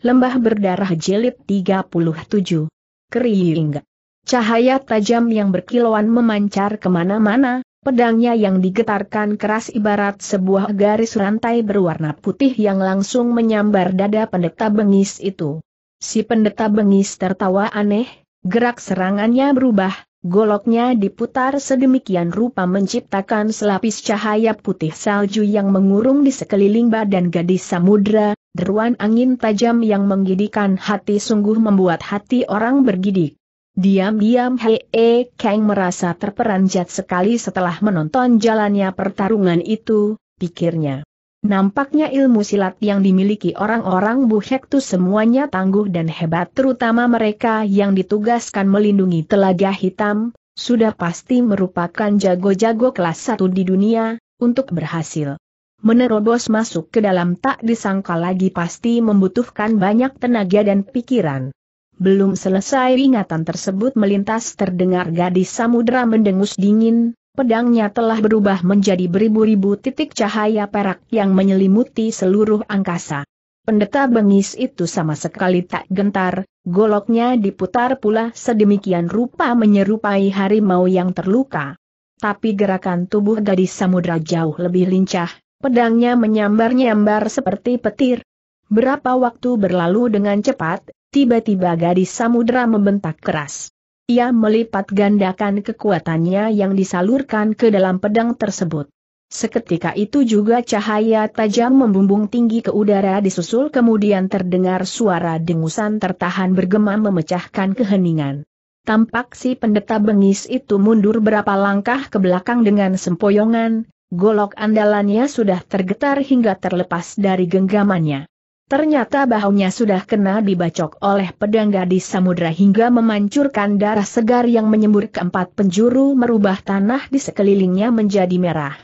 Lembah berdarah jilid 37. Kering. Cahaya tajam yang berkilauan memancar kemana-mana, pedangnya yang digetarkan keras ibarat sebuah garis rantai berwarna putih yang langsung menyambar dada pendeta bengis itu. Si pendeta bengis tertawa aneh, gerak serangannya berubah, goloknya diputar sedemikian rupa menciptakan selapis cahaya putih salju yang mengurung di sekeliling badan gadis samudra, Deruan angin tajam yang menggidikan hati sungguh membuat hati orang bergidik. Diam-diam Hei Hee Kang merasa terperanjat sekali setelah menonton jalannya pertarungan itu, pikirnya. Nampaknya ilmu silat yang dimiliki orang-orang Buhek itu semuanya tangguh dan hebat terutama mereka yang ditugaskan melindungi telaga hitam, sudah pasti merupakan jago-jago kelas satu di dunia, untuk berhasil menerobos masuk ke dalam tak disangka lagi pasti membutuhkan banyak tenaga dan pikiran. Belum selesai ingatan tersebut melintas terdengar gadis samudera mendengus dingin, pedangnya telah berubah menjadi beribu-ribu titik cahaya perak yang menyelimuti seluruh angkasa. Pendeta bengis itu sama sekali tak gentar, goloknya diputar pula sedemikian rupa menyerupai harimau yang terluka. Tapi gerakan tubuh gadis samudera jauh lebih lincah, Pedangnya menyambar-nyambar seperti petir. Berapa waktu berlalu dengan cepat, tiba-tiba gadis samudera membentak keras. Ia melipat gandakan kekuatannya yang disalurkan ke dalam pedang tersebut. Seketika itu juga cahaya tajam membumbung tinggi ke udara disusul kemudian terdengar suara dengusan tertahan bergema memecahkan keheningan. Tampak si pendeta bengis itu mundur berapa langkah ke belakang dengan sempoyongan, golok andalannya sudah tergetar hingga terlepas dari genggamannya. Ternyata bahunya sudah kena dibacok oleh pedang gadis samudra hingga memancurkan darah segar yang menyembur keempat penjuru merubah tanah di sekelilingnya menjadi merah.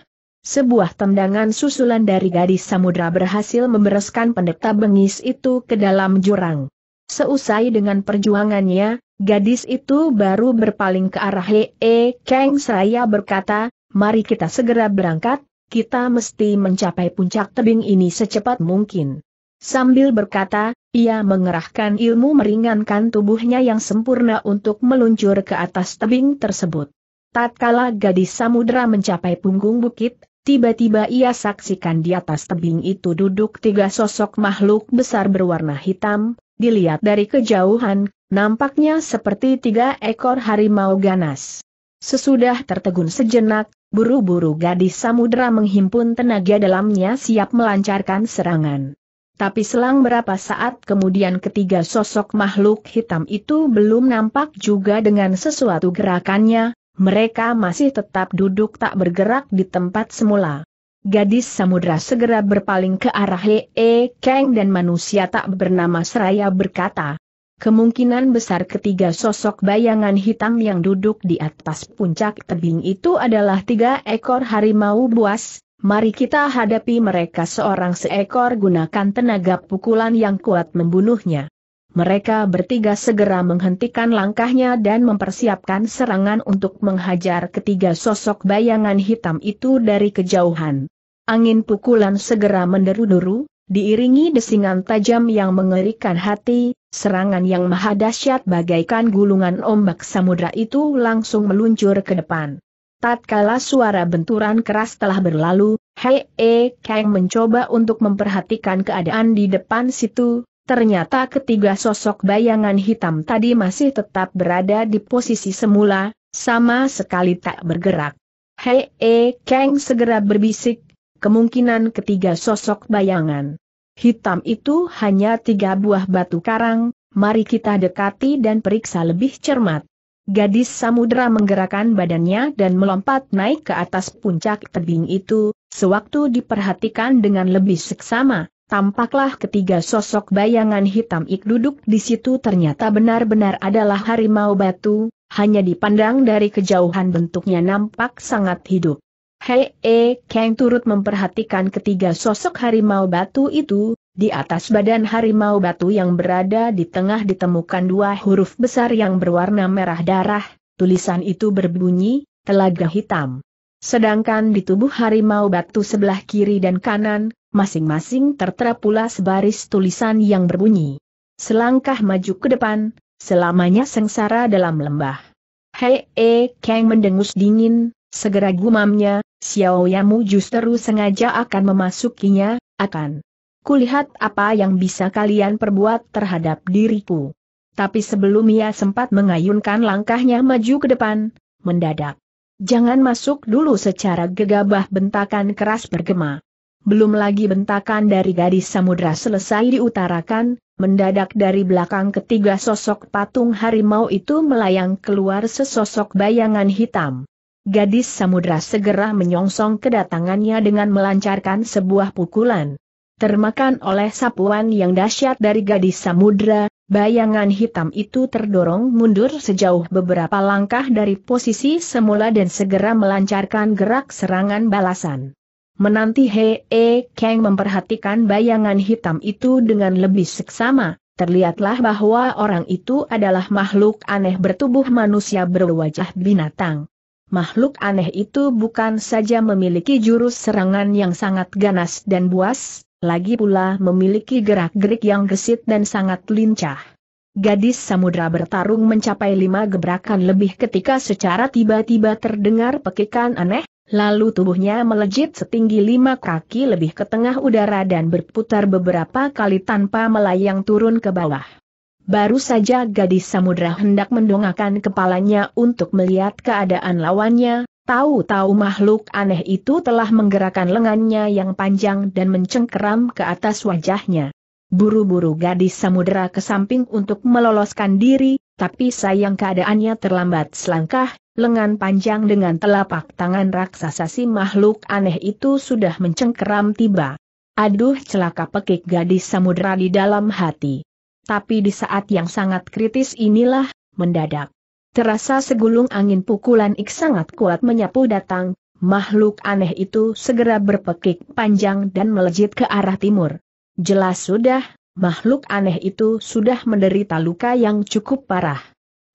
Sebuah tendangan susulan dari gadis samudra berhasil membereskan pendeta bengis itu ke dalam jurang. Seusai dengan perjuangannya, gadis itu baru berpaling ke arah Hee Kang saya berkata, mari kita segera berangkat, kita mesti mencapai puncak tebing ini secepat mungkin. Sambil berkata, ia mengerahkan ilmu meringankan tubuhnya yang sempurna untuk meluncur ke atas tebing tersebut. Tatkala gadis samudera mencapai punggung bukit, tiba-tiba ia saksikan di atas tebing itu duduk tiga sosok makhluk besar berwarna hitam, dilihat dari kejauhan, nampaknya seperti tiga ekor harimau ganas. Sesudah tertegun sejenak, Buru-buru gadis samudera menghimpun tenaga dalamnya siap melancarkan serangan. Tapi selang berapa saat kemudian ketiga sosok makhluk hitam itu belum nampak juga dengan sesuatu gerakannya, mereka masih tetap duduk tak bergerak di tempat semula. Gadis samudera segera berpaling ke arah Hee Kang dan manusia tak bernama seraya berkata, Kemungkinan besar ketiga sosok bayangan hitam yang duduk di atas puncak tebing itu adalah tiga ekor harimau buas, mari kita hadapi mereka seorang seekor gunakan tenaga pukulan yang kuat membunuhnya. Mereka bertiga segera menghentikan langkahnya dan mempersiapkan serangan untuk menghajar ketiga sosok bayangan hitam itu dari kejauhan. Angin pukulan segera menderu-deru, diiringi desingan tajam yang mengerikan hati, Serangan yang maha dahsyat bagaikan gulungan ombak samudra itu langsung meluncur ke depan. Tatkala suara benturan keras telah berlalu, Hei E Kang mencoba untuk memperhatikan keadaan di depan situ, ternyata ketiga sosok bayangan hitam tadi masih tetap berada di posisi semula, sama sekali tak bergerak. Hei E Kang segera berbisik, kemungkinan ketiga sosok bayangan Hitam itu hanya tiga buah batu karang, mari kita dekati dan periksa lebih cermat. Gadis samudera menggerakkan badannya dan melompat naik ke atas puncak tebing itu, sewaktu diperhatikan dengan lebih seksama, tampaklah ketiga sosok bayangan hitam ik duduk di situ ternyata benar-benar adalah harimau batu, hanya dipandang dari kejauhan bentuknya nampak sangat hidup. Hei e, Kang turut memperhatikan ketiga sosok harimau batu itu, di atas badan harimau batu yang berada di tengah ditemukan dua huruf besar yang berwarna merah darah, tulisan itu berbunyi, telaga hitam. Sedangkan di tubuh harimau batu sebelah kiri dan kanan, masing-masing tertera pula sebaris tulisan yang berbunyi. Selangkah maju ke depan, selamanya sengsara dalam lembah. Hei E Kang mendengus dingin, segera gumamnya, Xiao Yamu justru sengaja akan memasukinya, akan kulihat apa yang bisa kalian perbuat terhadap diriku. Tapi sebelum ia sempat mengayunkan langkahnya maju ke depan, mendadak. Jangan masuk dulu secara gegabah bentakan keras bergema. Belum lagi bentakan dari gadis samudra selesai diutarakan, mendadak dari belakang ketiga sosok patung harimau itu melayang keluar sesosok bayangan hitam. Gadis samudra segera menyongsong kedatangannya dengan melancarkan sebuah pukulan. Termakan oleh sapuan yang dahsyat dari gadis samudra, bayangan hitam itu terdorong mundur sejauh beberapa langkah dari posisi semula dan segera melancarkan gerak serangan balasan. Menanti Hee E Kang memperhatikan bayangan hitam itu dengan lebih seksama, terlihatlah bahwa orang itu adalah makhluk aneh bertubuh manusia berwajah binatang makhluk aneh itu bukan saja memiliki jurus serangan yang sangat ganas dan buas, lagi pula memiliki gerak-gerik yang gesit dan sangat lincah. Gadis samudra bertarung mencapai lima gebrakan lebih ketika secara tiba-tiba terdengar pekikan aneh, Lalu tubuhnya melejit setinggi lima kaki lebih ke tengah udara dan berputar beberapa kali tanpa melayang turun ke bawah. Baru saja gadis samudra hendak mendongakkan kepalanya untuk melihat keadaan lawannya, tahu-tahu makhluk aneh itu telah menggerakkan lengannya yang panjang dan mencengkeram ke atas wajahnya. Buru-buru gadis samudra ke samping untuk meloloskan diri, tapi sayang keadaannya terlambat selangkah, lengan panjang dengan telapak tangan raksasa si makhluk aneh itu sudah mencengkeram tiba. Aduh celaka pekik gadis samudra di dalam hati. Tapi di saat yang sangat kritis inilah, mendadak. Terasa segulung angin pukulan ik sangat kuat menyapu datang, makhluk aneh itu segera berpekik panjang dan melejit ke arah timur. Jelas sudah, makhluk aneh itu sudah menderita luka yang cukup parah.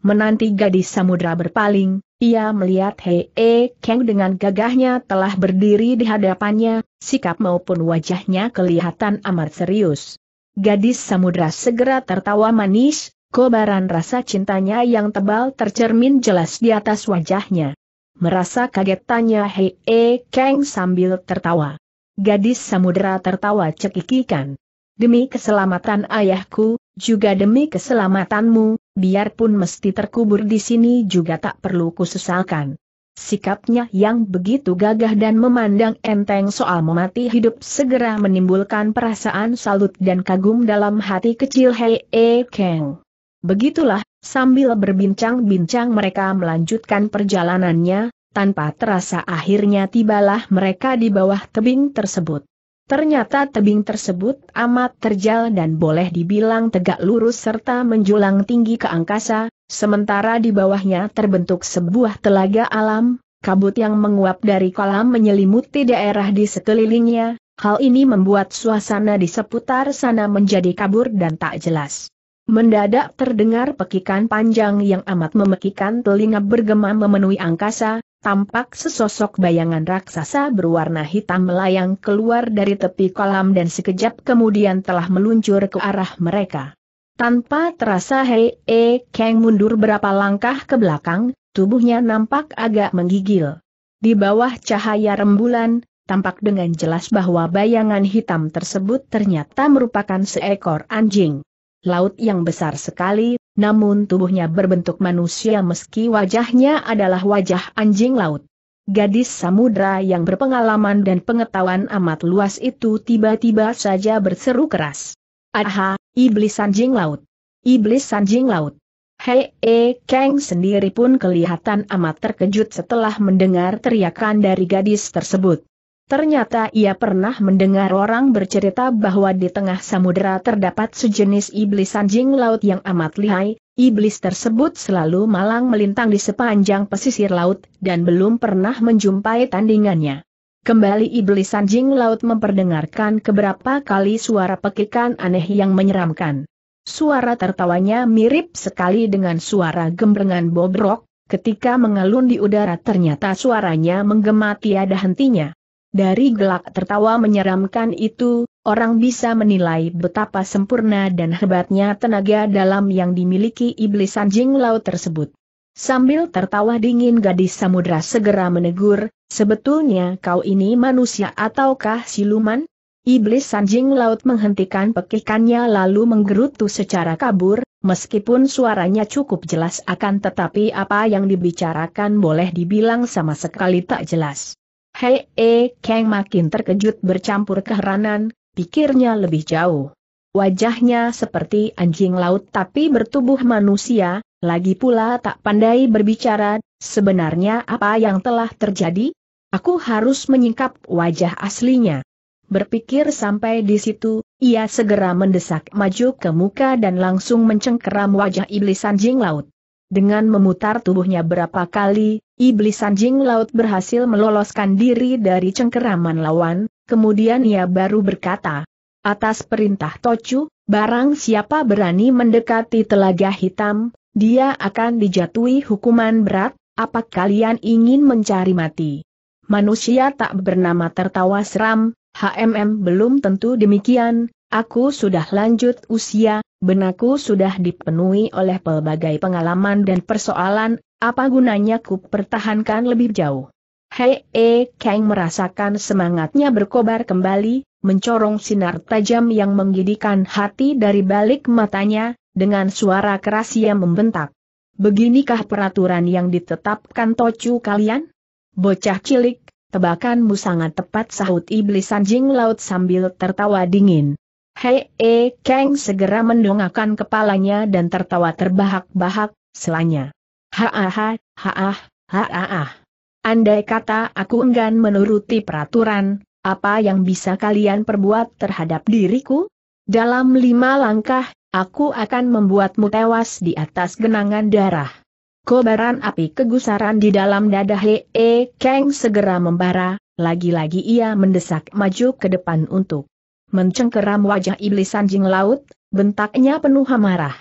Menanti gadis samudra berpaling, ia melihat Hei e Kang dengan gagahnya telah berdiri di hadapannya, sikap maupun wajahnya kelihatan amat serius. Gadis samudra segera tertawa manis, kobaran rasa cintanya yang tebal tercermin jelas di atas wajahnya. Merasa kaget tanya Hei E Kang sambil tertawa. Gadis samudra tertawa cekikikan. Demi keselamatan ayahku, juga demi keselamatanmu, biarpun mesti terkubur di sini juga tak perlu kusesalkan. Sikapnya yang begitu gagah dan memandang enteng soal memati hidup segera menimbulkan perasaan salut dan kagum dalam hati kecil Hei E Kang. Begitulah, sambil berbincang-bincang mereka melanjutkan perjalanannya, tanpa terasa akhirnya tibalah mereka di bawah tebing tersebut. Ternyata tebing tersebut amat terjal dan boleh dibilang tegak lurus serta menjulang tinggi ke angkasa, sementara di bawahnya terbentuk sebuah telaga alam, kabut yang menguap dari kolam menyelimuti daerah di sekelilingnya, hal ini membuat suasana di seputar sana menjadi kabur dan tak jelas. Mendadak terdengar pekikan panjang yang amat memekikan telinga bergema memenuhi angkasa, tampak sesosok bayangan raksasa berwarna hitam melayang keluar dari tepi kolam dan sekejap kemudian telah meluncur ke arah mereka. Tanpa terasa Hei E Kang mundur berapa langkah ke belakang, tubuhnya nampak agak menggigil. Di bawah cahaya rembulan, tampak dengan jelas bahwa bayangan hitam tersebut ternyata merupakan seekor anjing laut yang besar sekali, namun tubuhnya berbentuk manusia meski wajahnya adalah wajah anjing laut. Gadis samudra yang berpengalaman dan pengetahuan amat luas itu tiba-tiba saja berseru keras. Aha, iblis anjing laut. Iblis anjing laut. Hei, e, Kang sendiri pun kelihatan amat terkejut setelah mendengar teriakan dari gadis tersebut. Ternyata ia pernah mendengar orang bercerita bahwa di tengah samudera terdapat sejenis iblis anjing laut yang amat lihai, iblis tersebut selalu malang melintang di sepanjang pesisir laut, dan belum pernah menjumpai tandingannya. Kembali iblis anjing laut memperdengarkan keberapa kali suara pekikan aneh yang menyeramkan. Suara tertawanya mirip sekali dengan suara gemblengan bobrok, ketika mengalun di udara ternyata suaranya menggema tiada hentinya. Dari gelak tertawa menyeramkan itu, orang bisa menilai betapa sempurna dan hebatnya tenaga dalam yang dimiliki iblis anjing laut tersebut. Sambil tertawa dingin gadis samudra segera menegur, sebetulnya kau ini manusia ataukah siluman? Iblis anjing laut menghentikan pekikannya lalu menggerutu secara kabur, meskipun suaranya cukup jelas akan tetapi apa yang dibicarakan boleh dibilang sama sekali tak jelas. Hei E eh, Kang makin terkejut bercampur keheranan, pikirnya lebih jauh. Wajahnya seperti anjing laut tapi bertubuh manusia, lagi pula tak pandai berbicara, sebenarnya apa yang telah terjadi? Aku harus menyingkap wajah aslinya. Berpikir sampai di situ, ia segera mendesak maju ke muka dan langsung mencengkeram wajah iblis anjing laut. Dengan memutar tubuhnya berapa kali, iblis anjing laut berhasil meloloskan diri dari cengkeraman lawan, kemudian ia baru berkata, Atas perintah Tocu, barang siapa berani mendekati telaga hitam, dia akan dijatuhi hukuman berat, apa kalian ingin mencari mati? Manusia tak bernama tertawa seram, HMM belum tentu demikian, Aku sudah lanjut usia, benakku sudah dipenuhi oleh pelbagai pengalaman dan persoalan, apa gunanya ku pertahankan lebih jauh? Hei, e, Kang merasakan semangatnya berkobar kembali, mencorong sinar tajam yang menggidikan hati dari balik matanya, dengan suara keras ia membentak. Beginikah peraturan yang ditetapkan tocu kalian? Bocah cilik, tebakanmu sangat tepat sahut iblis anjing laut sambil tertawa dingin. Hei E Kang segera mendongakkan kepalanya dan tertawa terbahak-bahak, selanya. ha-ah, haah, haaah. Ah. Andai kata aku enggan menuruti peraturan, apa yang bisa kalian perbuat terhadap diriku? Dalam lima langkah, aku akan membuatmu tewas di atas genangan darah. Kobaran api kegusaran di dalam dada Hei E eh, Kang segera membara, lagi-lagi ia mendesak maju ke depan untuk mencengkeram wajah iblis anjing laut, bentaknya penuh amarah.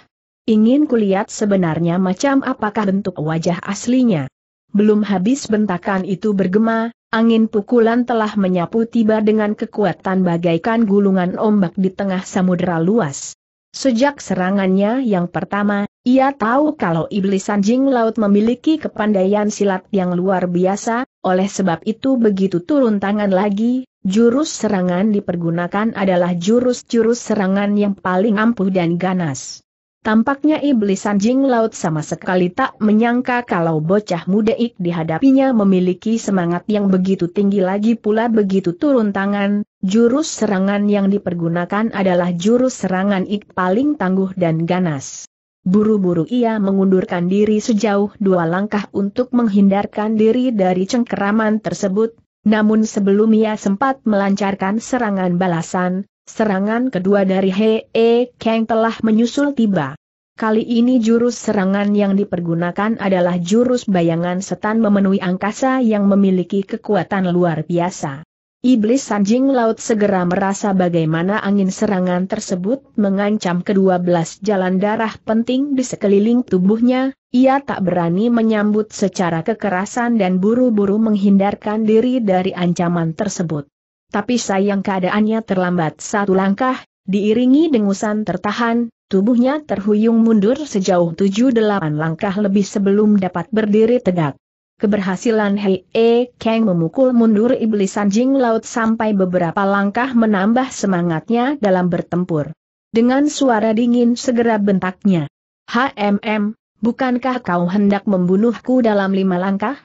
Ingin kulihat sebenarnya macam apakah bentuk wajah aslinya. Belum habis bentakan itu bergema, angin pukulan telah menyapu tiba dengan kekuatan bagaikan gulungan ombak di tengah samudera luas. Sejak serangannya yang pertama, ia tahu kalau iblis anjing laut memiliki kepandaian silat yang luar biasa, oleh sebab itu begitu turun tangan lagi, jurus serangan dipergunakan adalah jurus-jurus serangan yang paling ampuh dan ganas. Tampaknya iblis anjing laut sama sekali tak menyangka kalau bocah muda ik dihadapinya memiliki semangat yang begitu tinggi lagi pula begitu turun tangan, jurus serangan yang dipergunakan adalah jurus serangan ik paling tangguh dan ganas. Buru-buru ia mengundurkan diri sejauh dua langkah untuk menghindarkan diri dari cengkeraman tersebut, namun sebelum ia sempat melancarkan serangan balasan, serangan kedua dari Hee Kang telah menyusul tiba. Kali ini jurus serangan yang dipergunakan adalah jurus bayangan setan memenuhi angkasa yang memiliki kekuatan luar biasa. Iblis anjing laut segera merasa bagaimana angin serangan tersebut mengancam kedua belas jalan darah penting di sekeliling tubuhnya, ia tak berani menyambut secara kekerasan dan buru-buru menghindarkan diri dari ancaman tersebut. Tapi sayang keadaannya terlambat satu langkah, diiringi dengusan tertahan, tubuhnya terhuyung mundur sejauh tujuh delapan langkah lebih sebelum dapat berdiri tegak. Keberhasilan Hei E Kang memukul mundur iblis anjing laut sampai beberapa langkah menambah semangatnya dalam bertempur. Dengan suara dingin segera bentaknya. HMM, bukankah kau hendak membunuhku dalam lima langkah?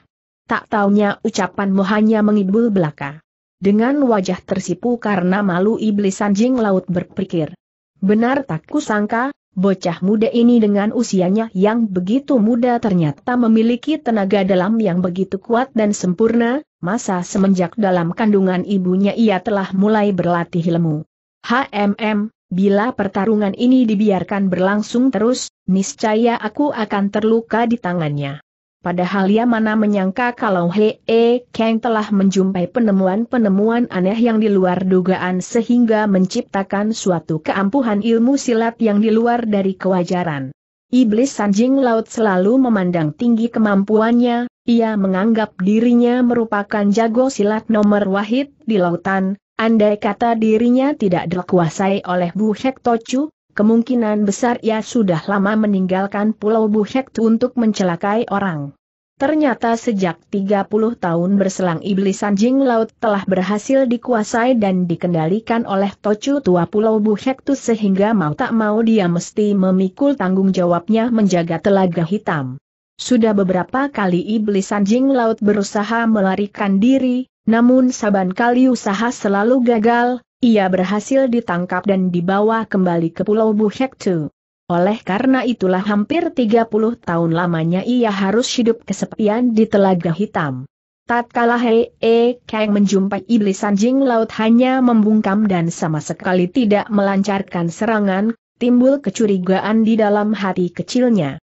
Tak taunya ucapanmu hanya mengibul belaka. Dengan wajah tersipu karena malu iblis anjing laut berpikir. Benar tak kusangka, Bocah muda ini dengan usianya yang begitu muda ternyata memiliki tenaga dalam yang begitu kuat dan sempurna, masa semenjak dalam kandungan ibunya ia telah mulai berlatih ilmu. HMM, bila pertarungan ini dibiarkan berlangsung terus, niscaya aku akan terluka di tangannya. Padahal ia mana menyangka kalau Hei E Kang telah menjumpai penemuan-penemuan aneh yang di luar dugaan sehingga menciptakan suatu keampuhan ilmu silat yang di luar dari kewajaran. Iblis Sanjing Laut selalu memandang tinggi kemampuannya, ia menganggap dirinya merupakan jago silat nomor wahid di lautan, andai kata dirinya tidak dikuasai oleh Bu Hek Tochu, Kemungkinan besar ia sudah lama meninggalkan Pulau Buhek untuk mencelakai orang. Ternyata sejak 30 tahun berselang iblis anjing laut telah berhasil dikuasai dan dikendalikan oleh Tocu tua Pulau Buhektus sehingga mau tak mau dia mesti memikul tanggung jawabnya menjaga telaga hitam. Sudah beberapa kali iblis anjing laut berusaha melarikan diri, namun saban kali usaha selalu gagal, ia berhasil ditangkap dan dibawa kembali ke Pulau Buhektu. Oleh karena itulah hampir 30 tahun lamanya ia harus hidup kesepian di Telaga Hitam. Tatkala Hei E Kang menjumpai iblis anjing laut hanya membungkam dan sama sekali tidak melancarkan serangan, timbul kecurigaan di dalam hati kecilnya.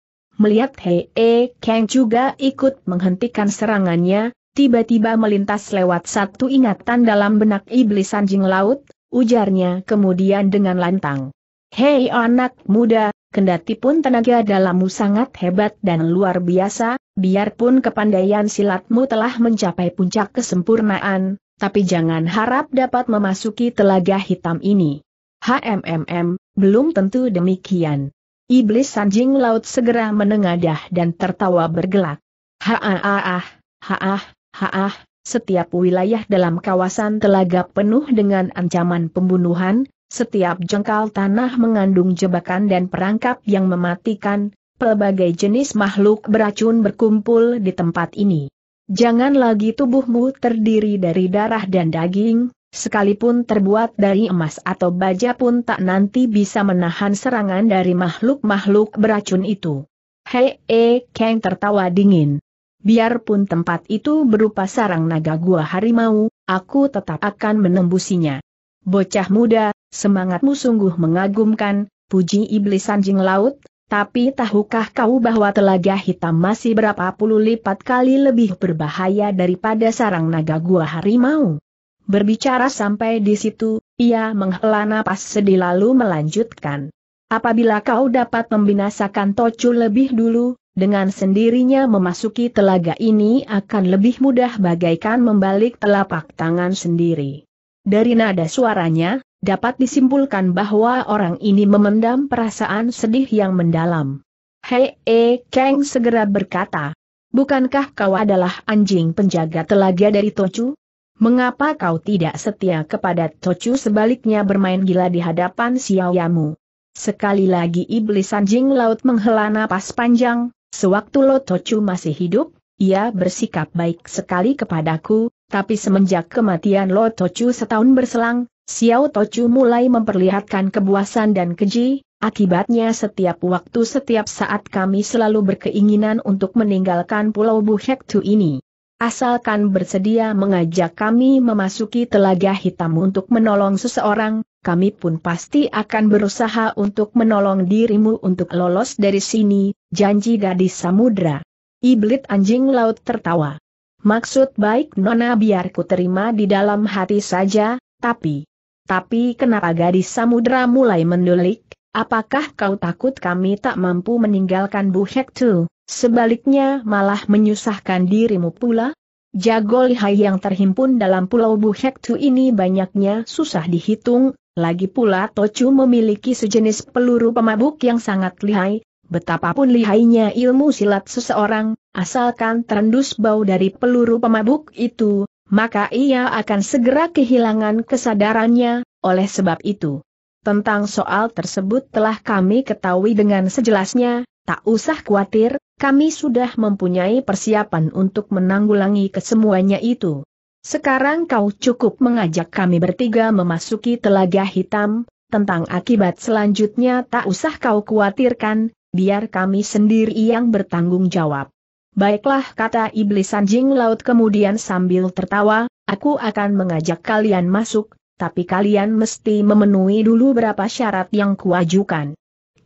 Melihat Hei E Kang juga ikut menghentikan serangannya, tiba-tiba melintas lewat satu ingatan dalam benak iblis anjing laut, ujarnya kemudian dengan lantang. Hei anak muda, kendati pun tenaga dalammu sangat hebat dan luar biasa, biarpun kepandaian silatmu telah mencapai puncak kesempurnaan, tapi jangan harap dapat memasuki telaga hitam ini. HMMM, belum tentu demikian. Iblis anjing laut segera menengadah dan tertawa bergelak. Haaah, haah, Haah, setiap wilayah dalam kawasan telaga penuh dengan ancaman pembunuhan, setiap jengkal tanah mengandung jebakan dan perangkap yang mematikan, pelbagai jenis makhluk beracun berkumpul di tempat ini. Jangan lagi tubuhmu terdiri dari darah dan daging, sekalipun terbuat dari emas atau baja pun tak nanti bisa menahan serangan dari makhluk-makhluk beracun itu. Hei, eh, Kang tertawa dingin. Biarpun tempat itu berupa sarang naga gua harimau, aku tetap akan menembusinya. Bocah muda, semangatmu sungguh mengagumkan, puji iblis anjing laut, tapi tahukah kau bahwa telaga hitam masih berapa puluh lipat kali lebih berbahaya daripada sarang naga gua harimau? Berbicara sampai di situ, ia menghela napas sedih lalu melanjutkan. Apabila kau dapat membinasakan Tocu lebih dulu, dengan sendirinya memasuki telaga ini akan lebih mudah bagaikan membalik telapak tangan sendiri. Dari nada suaranya, dapat disimpulkan bahwa orang ini memendam perasaan sedih yang mendalam. Hei, e, Kang segera berkata, Bukankah kau adalah anjing penjaga telaga dari Tochu? Mengapa kau tidak setia kepada Tochu sebaliknya bermain gila di hadapan Xiaoyamu? Sekali lagi iblis anjing laut menghela napas panjang, Sewaktu Lo Lotocu masih hidup, ia bersikap baik sekali kepadaku, tapi semenjak kematian Lo Lotocu setahun berselang, Xiao Tocu mulai memperlihatkan kebuasan dan keji, akibatnya setiap waktu setiap saat kami selalu berkeinginan untuk meninggalkan Pulau Buhektu ini. Asalkan bersedia mengajak kami memasuki telaga hitam untuk menolong seseorang, kami pun pasti akan berusaha untuk menolong dirimu untuk lolos dari sini, janji gadis samudra. Iblit anjing laut tertawa. Maksud baik Nona biar ku terima di dalam hati saja, tapi... Tapi kenapa gadis samudra mulai mendulik? Apakah kau takut kami tak mampu meninggalkan Bu Hektu, sebaliknya malah menyusahkan dirimu pula? Jago lihai yang terhimpun dalam pulau Bu Hektu ini banyaknya susah dihitung, lagi pula Tochu memiliki sejenis peluru pemabuk yang sangat lihai, betapapun lihainya ilmu silat seseorang, asalkan terendus bau dari peluru pemabuk itu, maka ia akan segera kehilangan kesadarannya, oleh sebab itu. Tentang soal tersebut telah kami ketahui dengan sejelasnya, tak usah khawatir, kami sudah mempunyai persiapan untuk menanggulangi kesemuanya itu. Sekarang kau cukup mengajak kami bertiga memasuki telaga hitam, tentang akibat selanjutnya tak usah kau khawatirkan, biar kami sendiri yang bertanggung jawab. Baiklah kata iblis anjing laut kemudian sambil tertawa, aku akan mengajak kalian masuk, tapi kalian mesti memenuhi dulu berapa syarat yang kuajukan.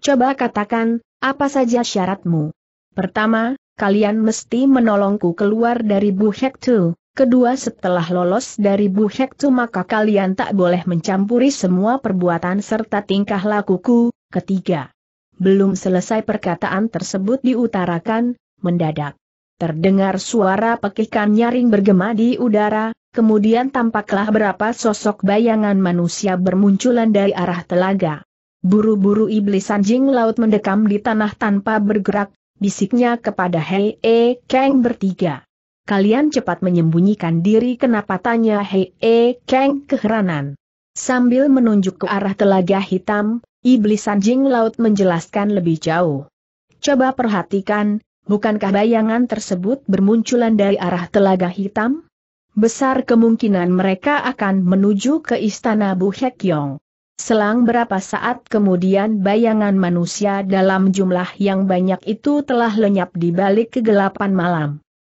Coba katakan, apa saja syaratmu? Pertama, kalian mesti menolongku keluar dari tuh. Kedua setelah lolos dari buhektu maka kalian tak boleh mencampuri semua perbuatan serta tingkah lakuku. Ketiga. Belum selesai perkataan tersebut diutarakan, mendadak. Terdengar suara pekikan nyaring bergema di udara, kemudian tampaklah berapa sosok bayangan manusia bermunculan dari arah telaga. Buru-buru iblis anjing laut mendekam di tanah tanpa bergerak, bisiknya kepada Hei E Kang bertiga kalian cepat menyembunyikan diri kenapa tanya Hei E Kang keheranan. Sambil menunjuk ke arah telaga hitam, iblis anjing laut menjelaskan lebih jauh. Coba perhatikan, bukankah bayangan tersebut bermunculan dari arah telaga hitam? Besar kemungkinan mereka akan menuju ke istana Bu Hekyong. Selang berapa saat kemudian bayangan manusia dalam jumlah yang banyak itu telah lenyap di balik kegelapan malam.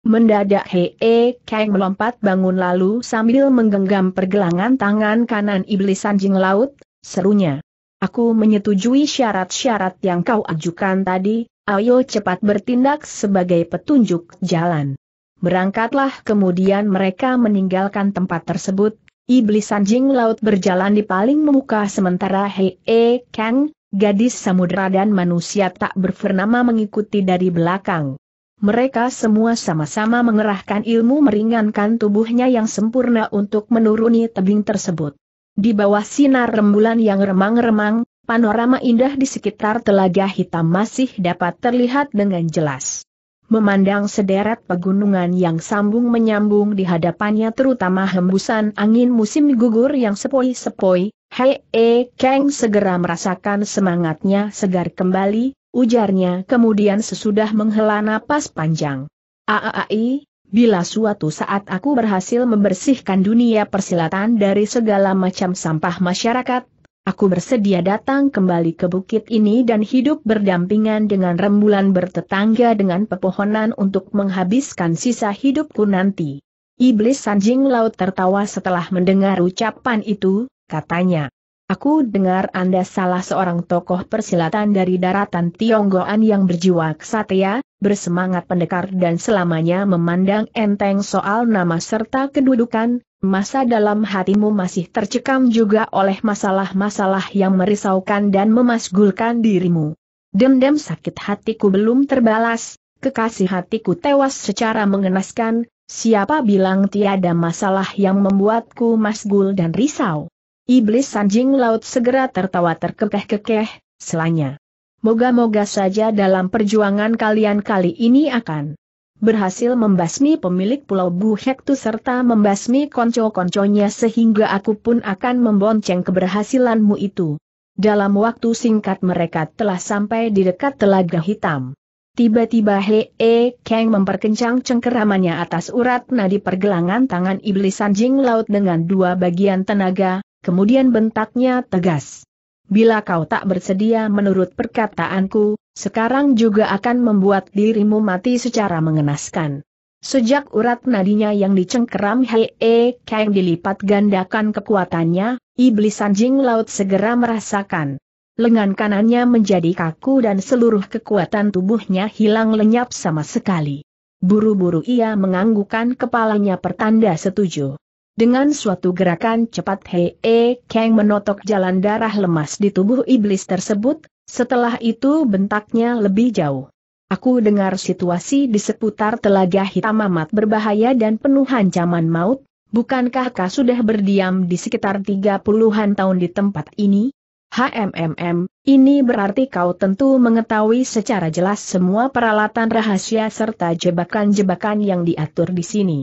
Mendadak Hee eh, Kang melompat bangun lalu sambil menggenggam pergelangan tangan kanan iblis anjing laut, serunya. Aku menyetujui syarat-syarat yang kau ajukan tadi, ayo cepat bertindak sebagai petunjuk jalan. Berangkatlah kemudian mereka meninggalkan tempat tersebut, iblis anjing laut berjalan di paling muka sementara Hee eh, Kang, gadis samudera dan manusia tak berfernama mengikuti dari belakang. Mereka semua sama-sama mengerahkan ilmu meringankan tubuhnya yang sempurna untuk menuruni tebing tersebut. Di bawah sinar rembulan yang remang-remang, panorama indah di sekitar telaga hitam masih dapat terlihat dengan jelas. Memandang sederet pegunungan yang sambung menyambung di hadapannya terutama hembusan angin musim gugur yang sepoi-sepoi, Hei E Kang segera merasakan semangatnya segar kembali, ujarnya kemudian sesudah menghela napas panjang. Aai, bila suatu saat aku berhasil membersihkan dunia persilatan dari segala macam sampah masyarakat, aku bersedia datang kembali ke bukit ini dan hidup berdampingan dengan rembulan bertetangga dengan pepohonan untuk menghabiskan sisa hidupku nanti. Iblis Sanjing Laut tertawa setelah mendengar ucapan itu, katanya, Aku dengar Anda salah seorang tokoh persilatan dari daratan Tionggoan yang berjiwa kesatria, bersemangat pendekar dan selamanya memandang enteng soal nama serta kedudukan, masa dalam hatimu masih tercekam juga oleh masalah-masalah yang merisaukan dan memasgulkan dirimu. Dendam sakit hatiku belum terbalas, kekasih hatiku tewas secara mengenaskan, siapa bilang tiada masalah yang membuatku masgul dan risau. Iblis anjing laut segera tertawa terkekeh-kekeh, selanya. Moga-moga saja dalam perjuangan kalian kali ini akan berhasil membasmi pemilik Pulau Buhektu serta membasmi konco-konconya sehingga aku pun akan membonceng keberhasilanmu itu. Dalam waktu singkat mereka telah sampai di dekat telaga hitam. Tiba-tiba Hee E Kang memperkencang cengkeramannya atas urat nadi pergelangan tangan iblis anjing laut dengan dua bagian tenaga, kemudian bentaknya tegas. Bila kau tak bersedia menurut perkataanku, sekarang juga akan membuat dirimu mati secara mengenaskan. Sejak urat nadinya yang dicengkeram Hee Kang dilipat gandakan kekuatannya, iblis anjing laut segera merasakan. Lengan kanannya menjadi kaku dan seluruh kekuatan tubuhnya hilang lenyap sama sekali. Buru-buru ia menganggukkan kepalanya pertanda setuju. Dengan suatu gerakan cepat Hei E Kang menotok jalan darah lemas di tubuh iblis tersebut, setelah itu bentaknya lebih jauh. Aku dengar situasi di seputar telaga hitam amat berbahaya dan penuh ancaman maut, bukankah kau sudah berdiam di sekitar tiga puluhan tahun di tempat ini? HMMM, ini berarti kau tentu mengetahui secara jelas semua peralatan rahasia serta jebakan-jebakan yang diatur di sini.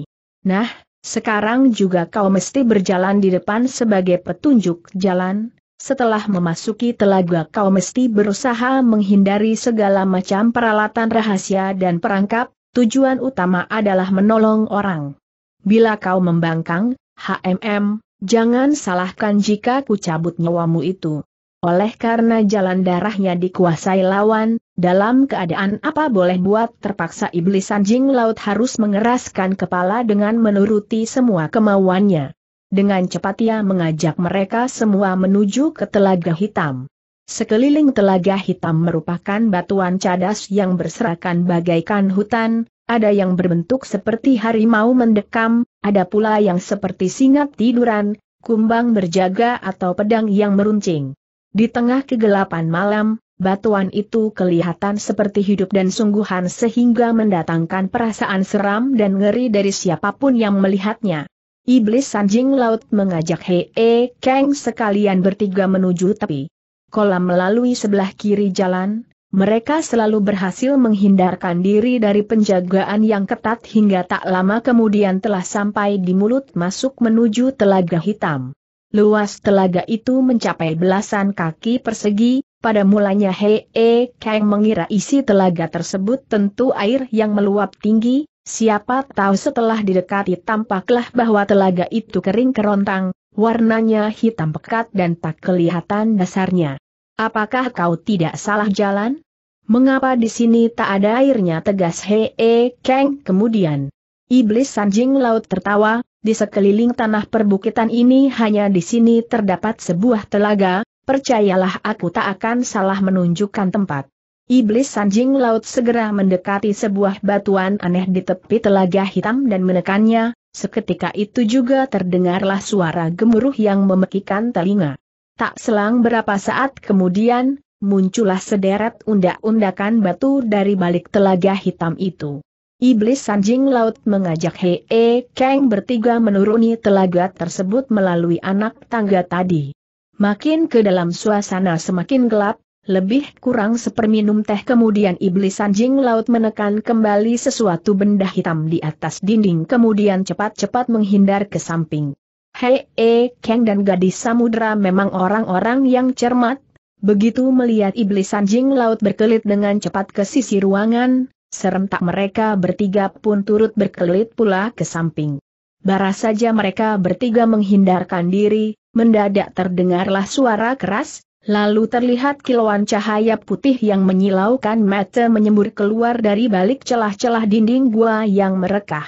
Nah, sekarang juga kau mesti berjalan di depan sebagai petunjuk jalan, setelah memasuki telaga kau mesti berusaha menghindari segala macam peralatan rahasia dan perangkap, tujuan utama adalah menolong orang. Bila kau membangkang, HMM, jangan salahkan jika ku cabut nyawamu itu. Oleh karena jalan darahnya dikuasai lawan, dalam keadaan apa boleh buat terpaksa iblis anjing laut harus mengeraskan kepala dengan menuruti semua kemauannya. Dengan cepat ia mengajak mereka semua menuju ke telaga hitam. Sekeliling telaga hitam merupakan batuan cadas yang berserakan bagaikan hutan, ada yang berbentuk seperti harimau mendekam, ada pula yang seperti singa tiduran, kumbang berjaga atau pedang yang meruncing. Di tengah kegelapan malam, batuan itu kelihatan seperti hidup dan sungguhan sehingga mendatangkan perasaan seram dan ngeri dari siapapun yang melihatnya. Iblis Sanjing laut mengajak Hee Kang sekalian bertiga menuju tepi kolam melalui sebelah kiri jalan, mereka selalu berhasil menghindarkan diri dari penjagaan yang ketat hingga tak lama kemudian telah sampai di mulut masuk menuju telaga hitam. Luas telaga itu mencapai belasan kaki persegi, pada mulanya Hei e Kang mengira isi telaga tersebut tentu air yang meluap tinggi, siapa tahu setelah didekati tampaklah bahwa telaga itu kering kerontang, warnanya hitam pekat dan tak kelihatan dasarnya. Apakah kau tidak salah jalan? Mengapa di sini tak ada airnya tegas Hei e Kang kemudian? Iblis Sanjing Laut tertawa, di sekeliling tanah perbukitan ini hanya di sini terdapat sebuah telaga, percayalah aku tak akan salah menunjukkan tempat. Iblis Sanjing laut segera mendekati sebuah batuan aneh di tepi telaga hitam dan menekannya, seketika itu juga terdengarlah suara gemuruh yang memekikan telinga. Tak selang berapa saat kemudian, muncullah sederet undak-undakan batu dari balik telaga hitam itu. Iblis Sanjing laut mengajak Hee Kang bertiga menuruni telaga tersebut melalui anak tangga tadi. Makin ke dalam suasana semakin gelap, lebih kurang seperminum teh kemudian iblis anjing laut menekan kembali sesuatu benda hitam di atas dinding kemudian cepat-cepat menghindar ke samping. Hei, e, eh, Kang dan gadis samudra memang orang-orang yang cermat, begitu melihat iblis anjing laut berkelit dengan cepat ke sisi ruangan, serentak mereka bertiga pun turut berkelit pula ke samping. Bara saja mereka bertiga menghindarkan diri, Mendadak terdengarlah suara keras, lalu terlihat kilauan cahaya putih yang menyilaukan mata menyembur keluar dari balik celah-celah dinding gua yang merekah.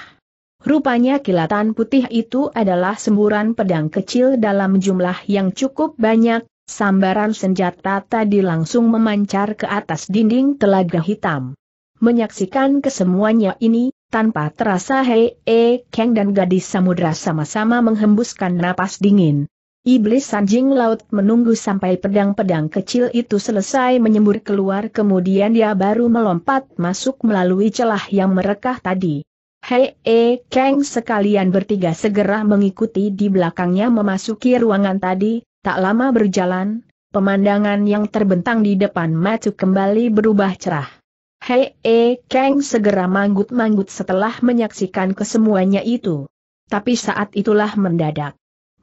Rupanya kilatan putih itu adalah semburan pedang kecil dalam jumlah yang cukup banyak, sambaran senjata tadi langsung memancar ke atas dinding telaga hitam. Menyaksikan kesemuanya ini, tanpa terasa Hei E Kang dan gadis samudra sama-sama menghembuskan napas dingin. Iblis Sanjing laut menunggu sampai pedang-pedang kecil itu selesai menyembur keluar kemudian dia baru melompat masuk melalui celah yang merekah tadi. Hei, e, eh, Kang sekalian bertiga segera mengikuti di belakangnya memasuki ruangan tadi, tak lama berjalan, pemandangan yang terbentang di depan mata kembali berubah cerah. Hei, e, eh, Kang segera manggut-manggut setelah menyaksikan kesemuanya itu. Tapi saat itulah mendadak.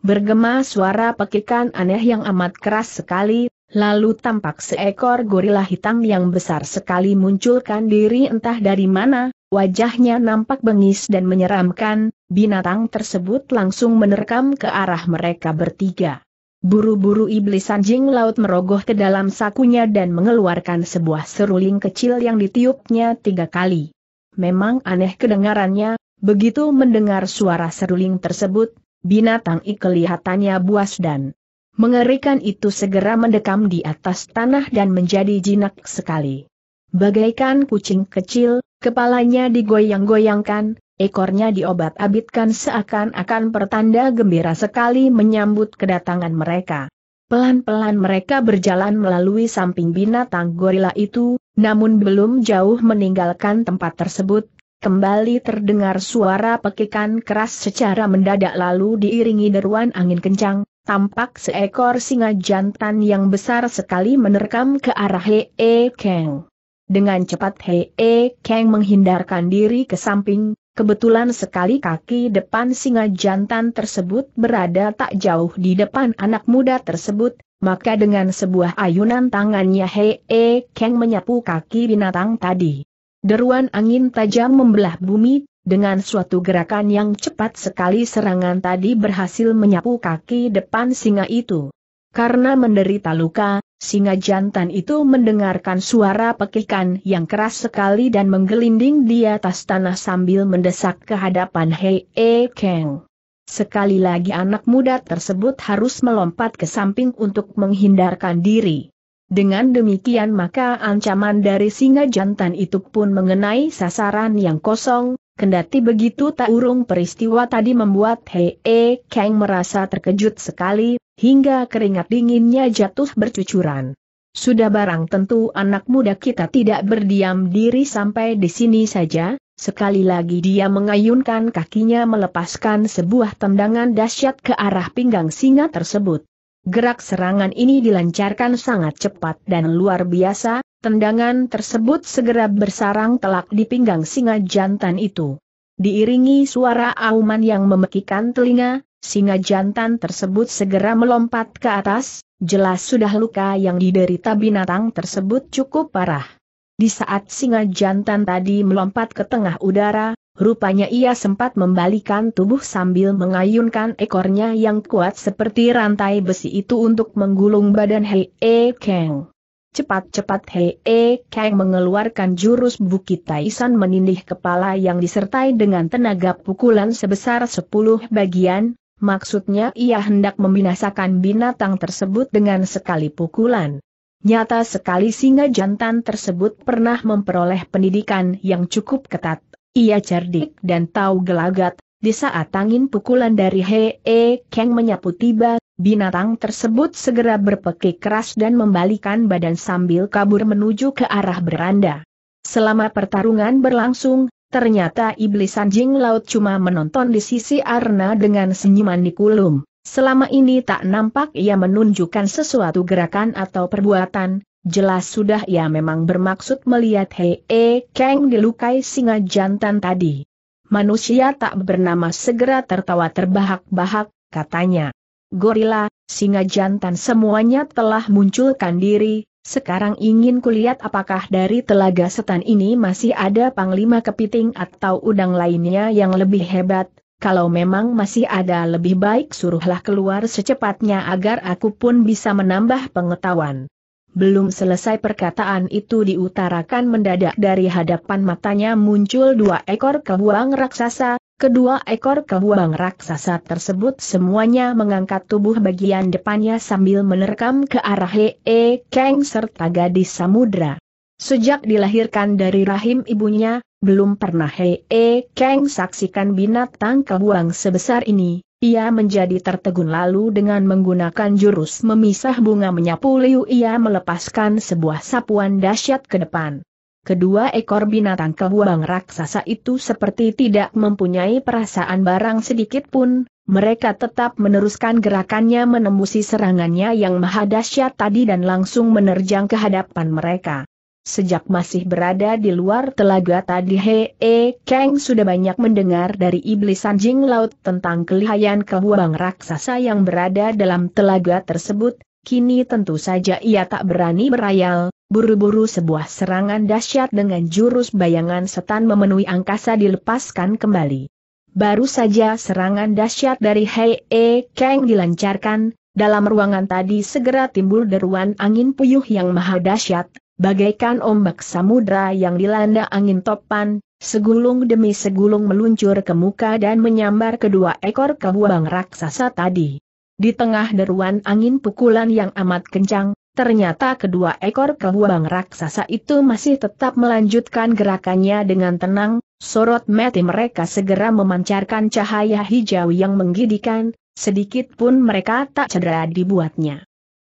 Bergema suara pekikan aneh yang amat keras sekali, lalu tampak seekor gorila hitam yang besar sekali munculkan diri entah dari mana, wajahnya nampak bengis dan menyeramkan, binatang tersebut langsung menerkam ke arah mereka bertiga. Buru-buru iblis anjing laut merogoh ke dalam sakunya dan mengeluarkan sebuah seruling kecil yang ditiupnya tiga kali. Memang aneh kedengarannya, begitu mendengar suara seruling tersebut, binatang I kelihatannya buas dan mengerikan itu segera mendekam di atas tanah dan menjadi jinak sekali. Bagaikan kucing kecil, kepalanya digoyang-goyangkan, ekornya diobat-abitkan seakan-akan pertanda gembira sekali menyambut kedatangan mereka. Pelan-pelan mereka berjalan melalui samping binatang gorila itu, namun belum jauh meninggalkan tempat tersebut, Kembali terdengar suara pekikan keras secara mendadak lalu diiringi deruan angin kencang, tampak seekor singa jantan yang besar sekali menerkam ke arah Hee Kang. Dengan cepat Hee Kang menghindarkan diri ke samping, kebetulan sekali kaki depan singa jantan tersebut berada tak jauh di depan anak muda tersebut, maka dengan sebuah ayunan tangannya Hee Kang menyapu kaki binatang tadi. Deruan angin tajam membelah bumi, dengan suatu gerakan yang cepat sekali serangan tadi berhasil menyapu kaki depan singa itu. Karena menderita luka, singa jantan itu mendengarkan suara pekikan yang keras sekali dan menggelinding di atas tanah sambil mendesak ke hadapan Hei E Kang. Sekali lagi anak muda tersebut harus melompat ke samping untuk menghindarkan diri. Dengan demikian maka ancaman dari singa jantan itu pun mengenai sasaran yang kosong, kendati begitu tak urung peristiwa tadi membuat Hei e Kang merasa terkejut sekali, hingga keringat dinginnya jatuh bercucuran. Sudah barang tentu anak muda kita tidak berdiam diri sampai di sini saja, sekali lagi dia mengayunkan kakinya melepaskan sebuah tendangan dahsyat ke arah pinggang singa tersebut. Gerak serangan ini dilancarkan sangat cepat dan luar biasa, tendangan tersebut segera bersarang telak di pinggang singa jantan itu. Diiringi suara auman yang memekikan telinga, singa jantan tersebut segera melompat ke atas, jelas sudah luka yang diderita binatang tersebut cukup parah. Di saat singa jantan tadi melompat ke tengah udara, Rupanya ia sempat membalikan tubuh sambil mengayunkan ekornya yang kuat seperti rantai besi itu untuk menggulung badan Hei E Kang. Cepat-cepat Hei E Kang mengeluarkan jurus Bukit Taisan menindih kepala yang disertai dengan tenaga pukulan sebesar 10 bagian, maksudnya ia hendak membinasakan binatang tersebut dengan sekali pukulan. Nyata sekali singa jantan tersebut pernah memperoleh pendidikan yang cukup ketat. Ia cerdik dan tahu gelagat, di saat angin pukulan dari Hee -he e Kang menyapu tiba, binatang tersebut segera berpekik keras dan membalikan badan sambil kabur menuju ke arah beranda. Selama pertarungan berlangsung, ternyata iblis anjing laut cuma menonton di sisi Arna dengan senyuman nikulum. Selama ini tak nampak ia menunjukkan sesuatu gerakan atau perbuatan, Jelas sudah ia memang bermaksud melihat Hei E Kang dilukai singa jantan tadi. Manusia tak bernama segera tertawa terbahak-bahak, katanya. Gorila, singa jantan semuanya telah munculkan diri, sekarang ingin kulihat apakah dari telaga setan ini masih ada panglima kepiting atau udang lainnya yang lebih hebat. Kalau memang masih ada lebih baik suruhlah keluar secepatnya agar aku pun bisa menambah pengetahuan. Belum selesai perkataan itu diutarakan mendadak dari hadapan matanya muncul dua ekor kebuang raksasa, kedua ekor kebuang raksasa tersebut semuanya mengangkat tubuh bagian depannya sambil menerkam ke arah Hee Kang serta gadis samudra. Sejak dilahirkan dari rahim ibunya, belum pernah Hee Kang saksikan binatang kebuang sebesar ini, ia menjadi tertegun lalu dengan menggunakan jurus memisah bunga menyapu liu ia melepaskan sebuah sapuan dahsyat ke depan. Kedua ekor binatang kebuang raksasa itu seperti tidak mempunyai perasaan barang sedikit pun, mereka tetap meneruskan gerakannya menembusi serangannya yang maha dahsyat tadi dan langsung menerjang ke hadapan mereka. Sejak masih berada di luar telaga tadi Hei -he e, Kang sudah banyak mendengar dari iblis anjing laut tentang kelihayan kebuang raksasa yang berada dalam telaga tersebut, kini tentu saja ia tak berani berayal, buru-buru sebuah serangan dahsyat dengan jurus bayangan setan memenuhi angkasa dilepaskan kembali. Baru saja serangan dahsyat dari Hei E Kang dilancarkan, dalam ruangan tadi segera timbul deruan angin puyuh yang maha dahsyat, Bagaikan ombak samudra yang dilanda angin topan, segulung demi segulung meluncur ke muka dan menyambar kedua ekor kebuang raksasa tadi. Di tengah deruan angin pukulan yang amat kencang, ternyata kedua ekor kebuang raksasa itu masih tetap melanjutkan gerakannya dengan tenang, sorot mati mereka segera memancarkan cahaya hijau yang menggidikan, sedikit pun mereka tak cedera dibuatnya.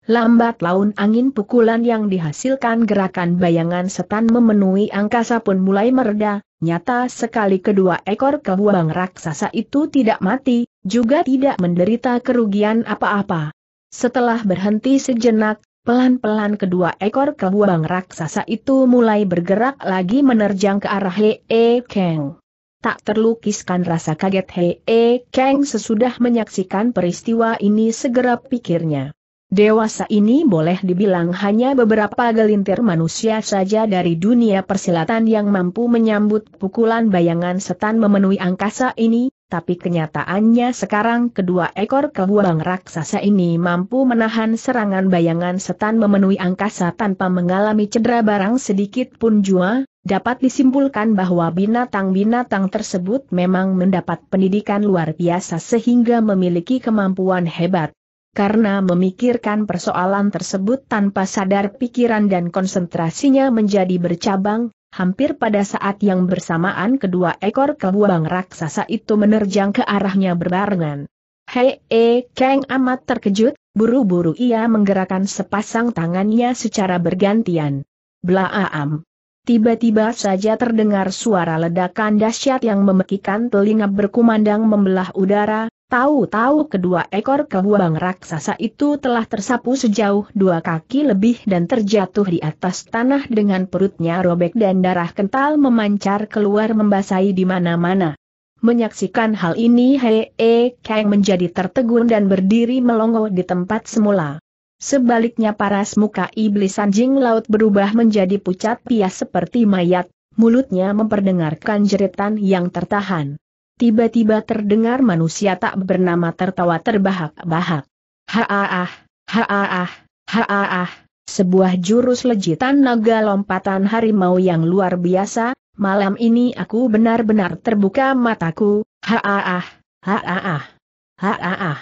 Lambat laun angin pukulan yang dihasilkan gerakan bayangan setan memenuhi angkasa pun mulai mereda, nyata sekali kedua ekor kebuang raksasa itu tidak mati, juga tidak menderita kerugian apa-apa. Setelah berhenti sejenak, pelan-pelan kedua ekor kebuang raksasa itu mulai bergerak lagi menerjang ke arah Hee Kang. Tak terlukiskan rasa kaget Hee Kang sesudah menyaksikan peristiwa ini segera pikirnya. Dewasa ini boleh dibilang hanya beberapa gelintir manusia saja dari dunia persilatan yang mampu menyambut pukulan bayangan setan memenuhi angkasa ini, tapi kenyataannya sekarang kedua ekor kebuang raksasa ini mampu menahan serangan bayangan setan memenuhi angkasa tanpa mengalami cedera barang sedikit pun jua, dapat disimpulkan bahwa binatang-binatang tersebut memang mendapat pendidikan luar biasa sehingga memiliki kemampuan hebat karena memikirkan persoalan tersebut tanpa sadar pikiran dan konsentrasinya menjadi bercabang, hampir pada saat yang bersamaan kedua ekor kebuang raksasa itu menerjang ke arahnya berbarengan. Hei, e, Kang amat terkejut, buru-buru ia menggerakkan sepasang tangannya secara bergantian. Blaam. Tiba-tiba saja terdengar suara ledakan dahsyat yang memekikan telinga berkumandang membelah udara, Tahu-tahu kedua ekor kebuang raksasa itu telah tersapu sejauh dua kaki lebih dan terjatuh di atas tanah dengan perutnya robek dan darah kental memancar keluar membasahi di mana-mana. Menyaksikan hal ini Hei E Kang menjadi tertegun dan berdiri melongo di tempat semula. Sebaliknya paras muka iblis anjing laut berubah menjadi pucat pias seperti mayat, mulutnya memperdengarkan jeritan yang tertahan tiba-tiba terdengar manusia tak bernama tertawa terbahak-bahak. Haaah, haaah, haaah, sebuah jurus lejitan naga lompatan harimau yang luar biasa, malam ini aku benar-benar terbuka mataku, haaah, haaah, haaah.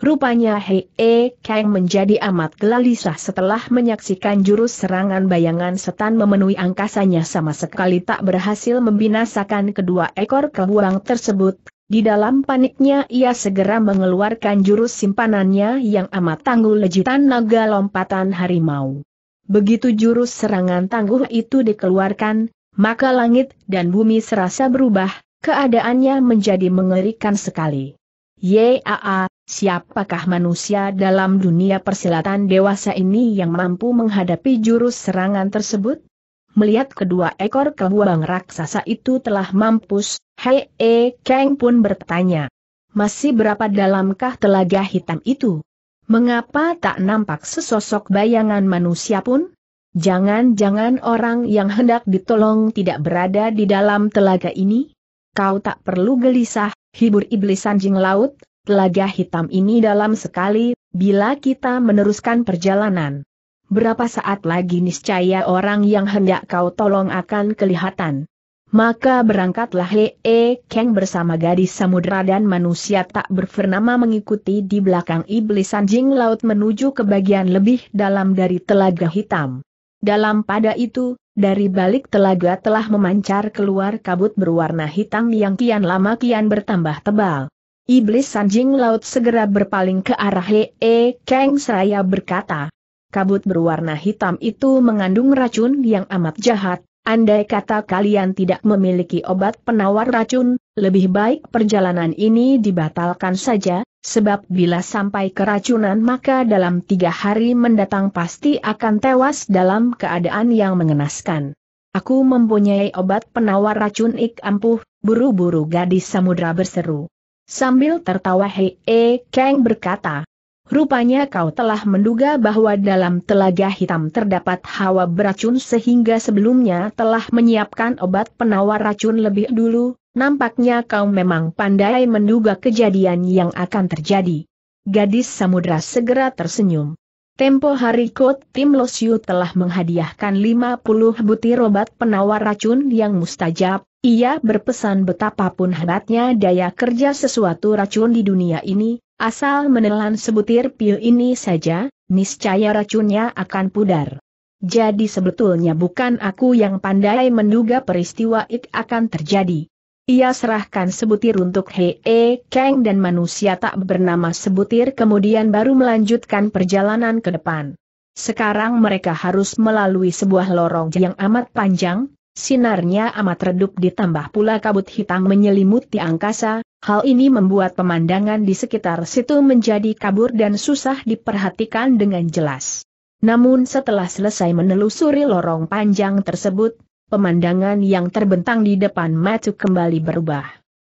Rupanya Hei E Kang menjadi amat gelisah setelah menyaksikan jurus serangan bayangan setan memenuhi angkasanya sama sekali tak berhasil membinasakan kedua ekor kebuang tersebut. Di dalam paniknya ia segera mengeluarkan jurus simpanannya yang amat tangguh lejitan naga lompatan harimau. Begitu jurus serangan tangguh itu dikeluarkan, maka langit dan bumi serasa berubah, keadaannya menjadi mengerikan sekali. Yaa, Siapakah manusia dalam dunia persilatan dewasa ini yang mampu menghadapi jurus serangan tersebut? Melihat kedua ekor kebuang raksasa itu telah mampus, Hei E Kang pun bertanya. Masih berapa dalamkah telaga hitam itu? Mengapa tak nampak sesosok bayangan manusia pun? Jangan-jangan orang yang hendak ditolong tidak berada di dalam telaga ini? Kau tak perlu gelisah, hibur iblis anjing laut, telaga hitam ini dalam sekali, bila kita meneruskan perjalanan. Berapa saat lagi niscaya orang yang hendak kau tolong akan kelihatan. Maka berangkatlah Hee Kang bersama gadis samudera dan manusia tak berfernama mengikuti di belakang iblis anjing laut menuju ke bagian lebih dalam dari telaga hitam. Dalam pada itu, dari balik telaga telah memancar keluar kabut berwarna hitam yang kian lama kian bertambah tebal. Iblis Sanjing laut segera berpaling ke arah Hee Kang Seraya berkata. Kabut berwarna hitam itu mengandung racun yang amat jahat, andai kata kalian tidak memiliki obat penawar racun, lebih baik perjalanan ini dibatalkan saja, sebab bila sampai keracunan maka dalam tiga hari mendatang pasti akan tewas dalam keadaan yang mengenaskan. Aku mempunyai obat penawar racun ik ampuh, buru-buru gadis samudra berseru. Sambil tertawa Hei E Kang berkata, Rupanya kau telah menduga bahwa dalam telaga hitam terdapat hawa beracun sehingga sebelumnya telah menyiapkan obat penawar racun lebih dulu, nampaknya kau memang pandai menduga kejadian yang akan terjadi. Gadis samudra segera tersenyum. Tempo hari Kot Tim Losiu telah menghadiahkan 50 butir obat penawar racun yang mustajab, ia berpesan betapapun hebatnya daya kerja sesuatu racun di dunia ini, asal menelan sebutir pil ini saja, niscaya racunnya akan pudar. Jadi sebetulnya bukan aku yang pandai menduga peristiwa itu akan terjadi. Ia serahkan sebutir untuk Hee Kang dan manusia tak bernama sebutir kemudian baru melanjutkan perjalanan ke depan. Sekarang mereka harus melalui sebuah lorong yang amat panjang, sinarnya amat redup ditambah pula kabut hitam menyelimuti angkasa, hal ini membuat pemandangan di sekitar situ menjadi kabur dan susah diperhatikan dengan jelas. Namun setelah selesai menelusuri lorong panjang tersebut, pemandangan yang terbentang di depan Matu kembali berubah.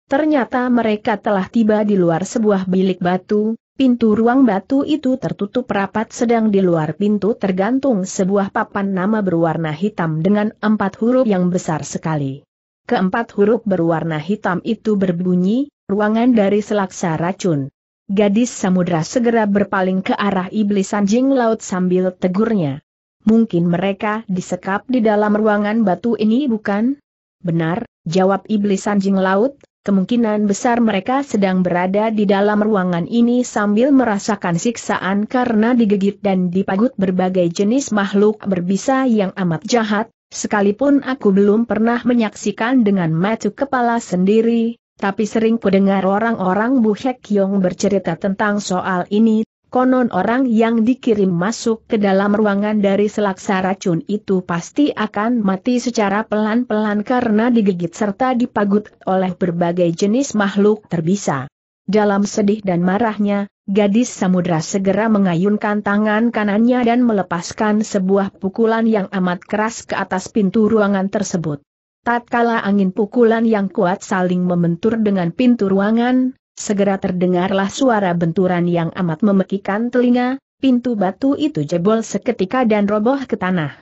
Ternyata mereka telah tiba di luar sebuah bilik batu, pintu ruang batu itu tertutup rapat sedang di luar pintu tergantung sebuah papan nama berwarna hitam dengan empat huruf yang besar sekali. Keempat huruf berwarna hitam itu berbunyi, ruangan dari selaksa racun. Gadis samudra segera berpaling ke arah iblis anjing laut sambil tegurnya. Mungkin mereka disekap di dalam ruangan batu ini bukan? Benar, jawab iblis anjing laut, kemungkinan besar mereka sedang berada di dalam ruangan ini sambil merasakan siksaan karena digigit dan dipagut berbagai jenis makhluk berbisa yang amat jahat, sekalipun aku belum pernah menyaksikan dengan mata kepala sendiri, tapi sering kudengar orang-orang Bu Hek Yong bercerita tentang soal ini, Konon orang yang dikirim masuk ke dalam ruangan dari selaksa racun itu pasti akan mati secara pelan-pelan karena digigit serta dipagut oleh berbagai jenis makhluk terbisa. Dalam sedih dan marahnya, gadis samudra segera mengayunkan tangan kanannya dan melepaskan sebuah pukulan yang amat keras ke atas pintu ruangan tersebut. Tatkala angin pukulan yang kuat saling membentur dengan pintu ruangan, Segera terdengarlah suara benturan yang amat memekikan telinga, pintu batu itu jebol seketika dan roboh ke tanah.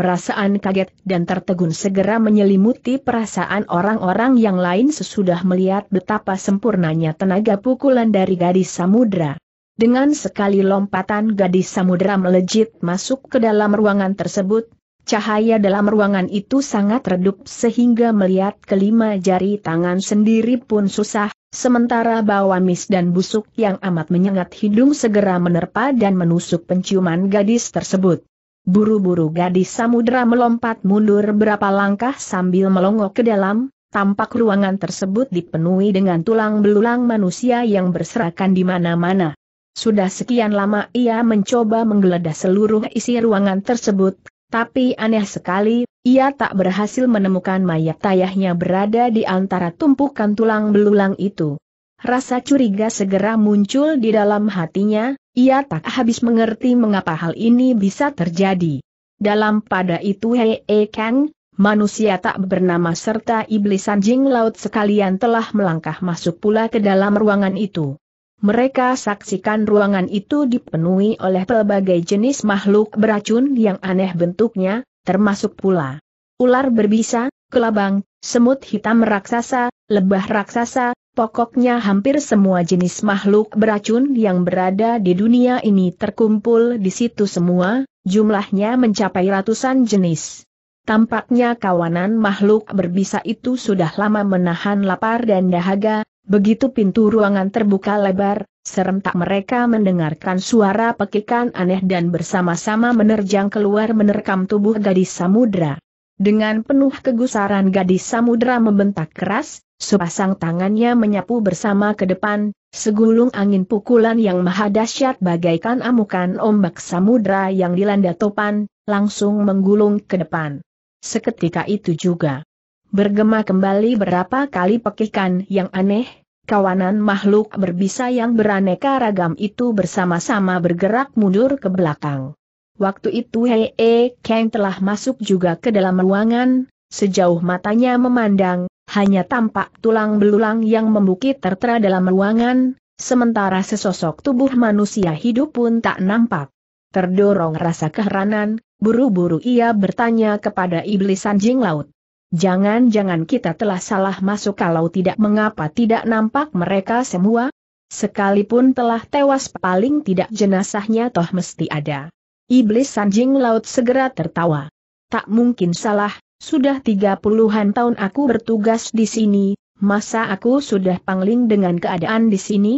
Perasaan kaget dan tertegun segera menyelimuti perasaan orang-orang yang lain sesudah melihat betapa sempurnanya tenaga pukulan dari gadis samudra. Dengan sekali lompatan gadis samudra melejit masuk ke dalam ruangan tersebut, cahaya dalam ruangan itu sangat redup sehingga melihat kelima jari tangan sendiri pun susah, Sementara bau amis dan busuk yang amat menyengat hidung segera menerpa dan menusuk penciuman gadis tersebut. Buru-buru gadis samudera melompat mundur berapa langkah sambil melongok ke dalam, tampak ruangan tersebut dipenuhi dengan tulang belulang manusia yang berserakan di mana-mana. Sudah sekian lama ia mencoba menggeledah seluruh isi ruangan tersebut, tapi aneh sekali, ia tak berhasil menemukan mayat ayahnya berada di antara tumpukan tulang belulang itu. Rasa curiga segera muncul di dalam hatinya, ia tak habis mengerti mengapa hal ini bisa terjadi. Dalam pada itu Hei E Kang, manusia tak bernama serta iblis anjing laut sekalian telah melangkah masuk pula ke dalam ruangan itu. Mereka saksikan ruangan itu dipenuhi oleh pelbagai jenis makhluk beracun yang aneh bentuknya, termasuk pula ular berbisa, kelabang, semut hitam raksasa, lebah raksasa, pokoknya hampir semua jenis makhluk beracun yang berada di dunia ini terkumpul di situ semua, jumlahnya mencapai ratusan jenis. Tampaknya kawanan makhluk berbisa itu sudah lama menahan lapar dan dahaga, begitu pintu ruangan terbuka lebar, Serentak mereka mendengarkan suara pekikan aneh dan bersama-sama menerjang keluar menerkam tubuh gadis samudra. Dengan penuh kegusaran gadis samudra membentak keras, sepasang tangannya menyapu bersama ke depan, segulung angin pukulan yang maha dahsyat bagaikan amukan ombak samudra yang dilanda topan, langsung menggulung ke depan. Seketika itu juga. Bergema kembali berapa kali pekikan yang aneh, kawanan makhluk berbisa yang beraneka ragam itu bersama-sama bergerak mundur ke belakang. Waktu itu Hei e Kang telah masuk juga ke dalam ruangan, sejauh matanya memandang, hanya tampak tulang belulang yang membukit tertera dalam ruangan, sementara sesosok tubuh manusia hidup pun tak nampak. Terdorong rasa keheranan, buru-buru ia bertanya kepada iblis anjing laut. Jangan-jangan kita telah salah masuk kalau tidak mengapa tidak nampak mereka semua? Sekalipun telah tewas paling tidak jenazahnya toh mesti ada. Iblis Sanjing Laut segera tertawa. Tak mungkin salah, sudah tiga puluhan tahun aku bertugas di sini, masa aku sudah pangling dengan keadaan di sini?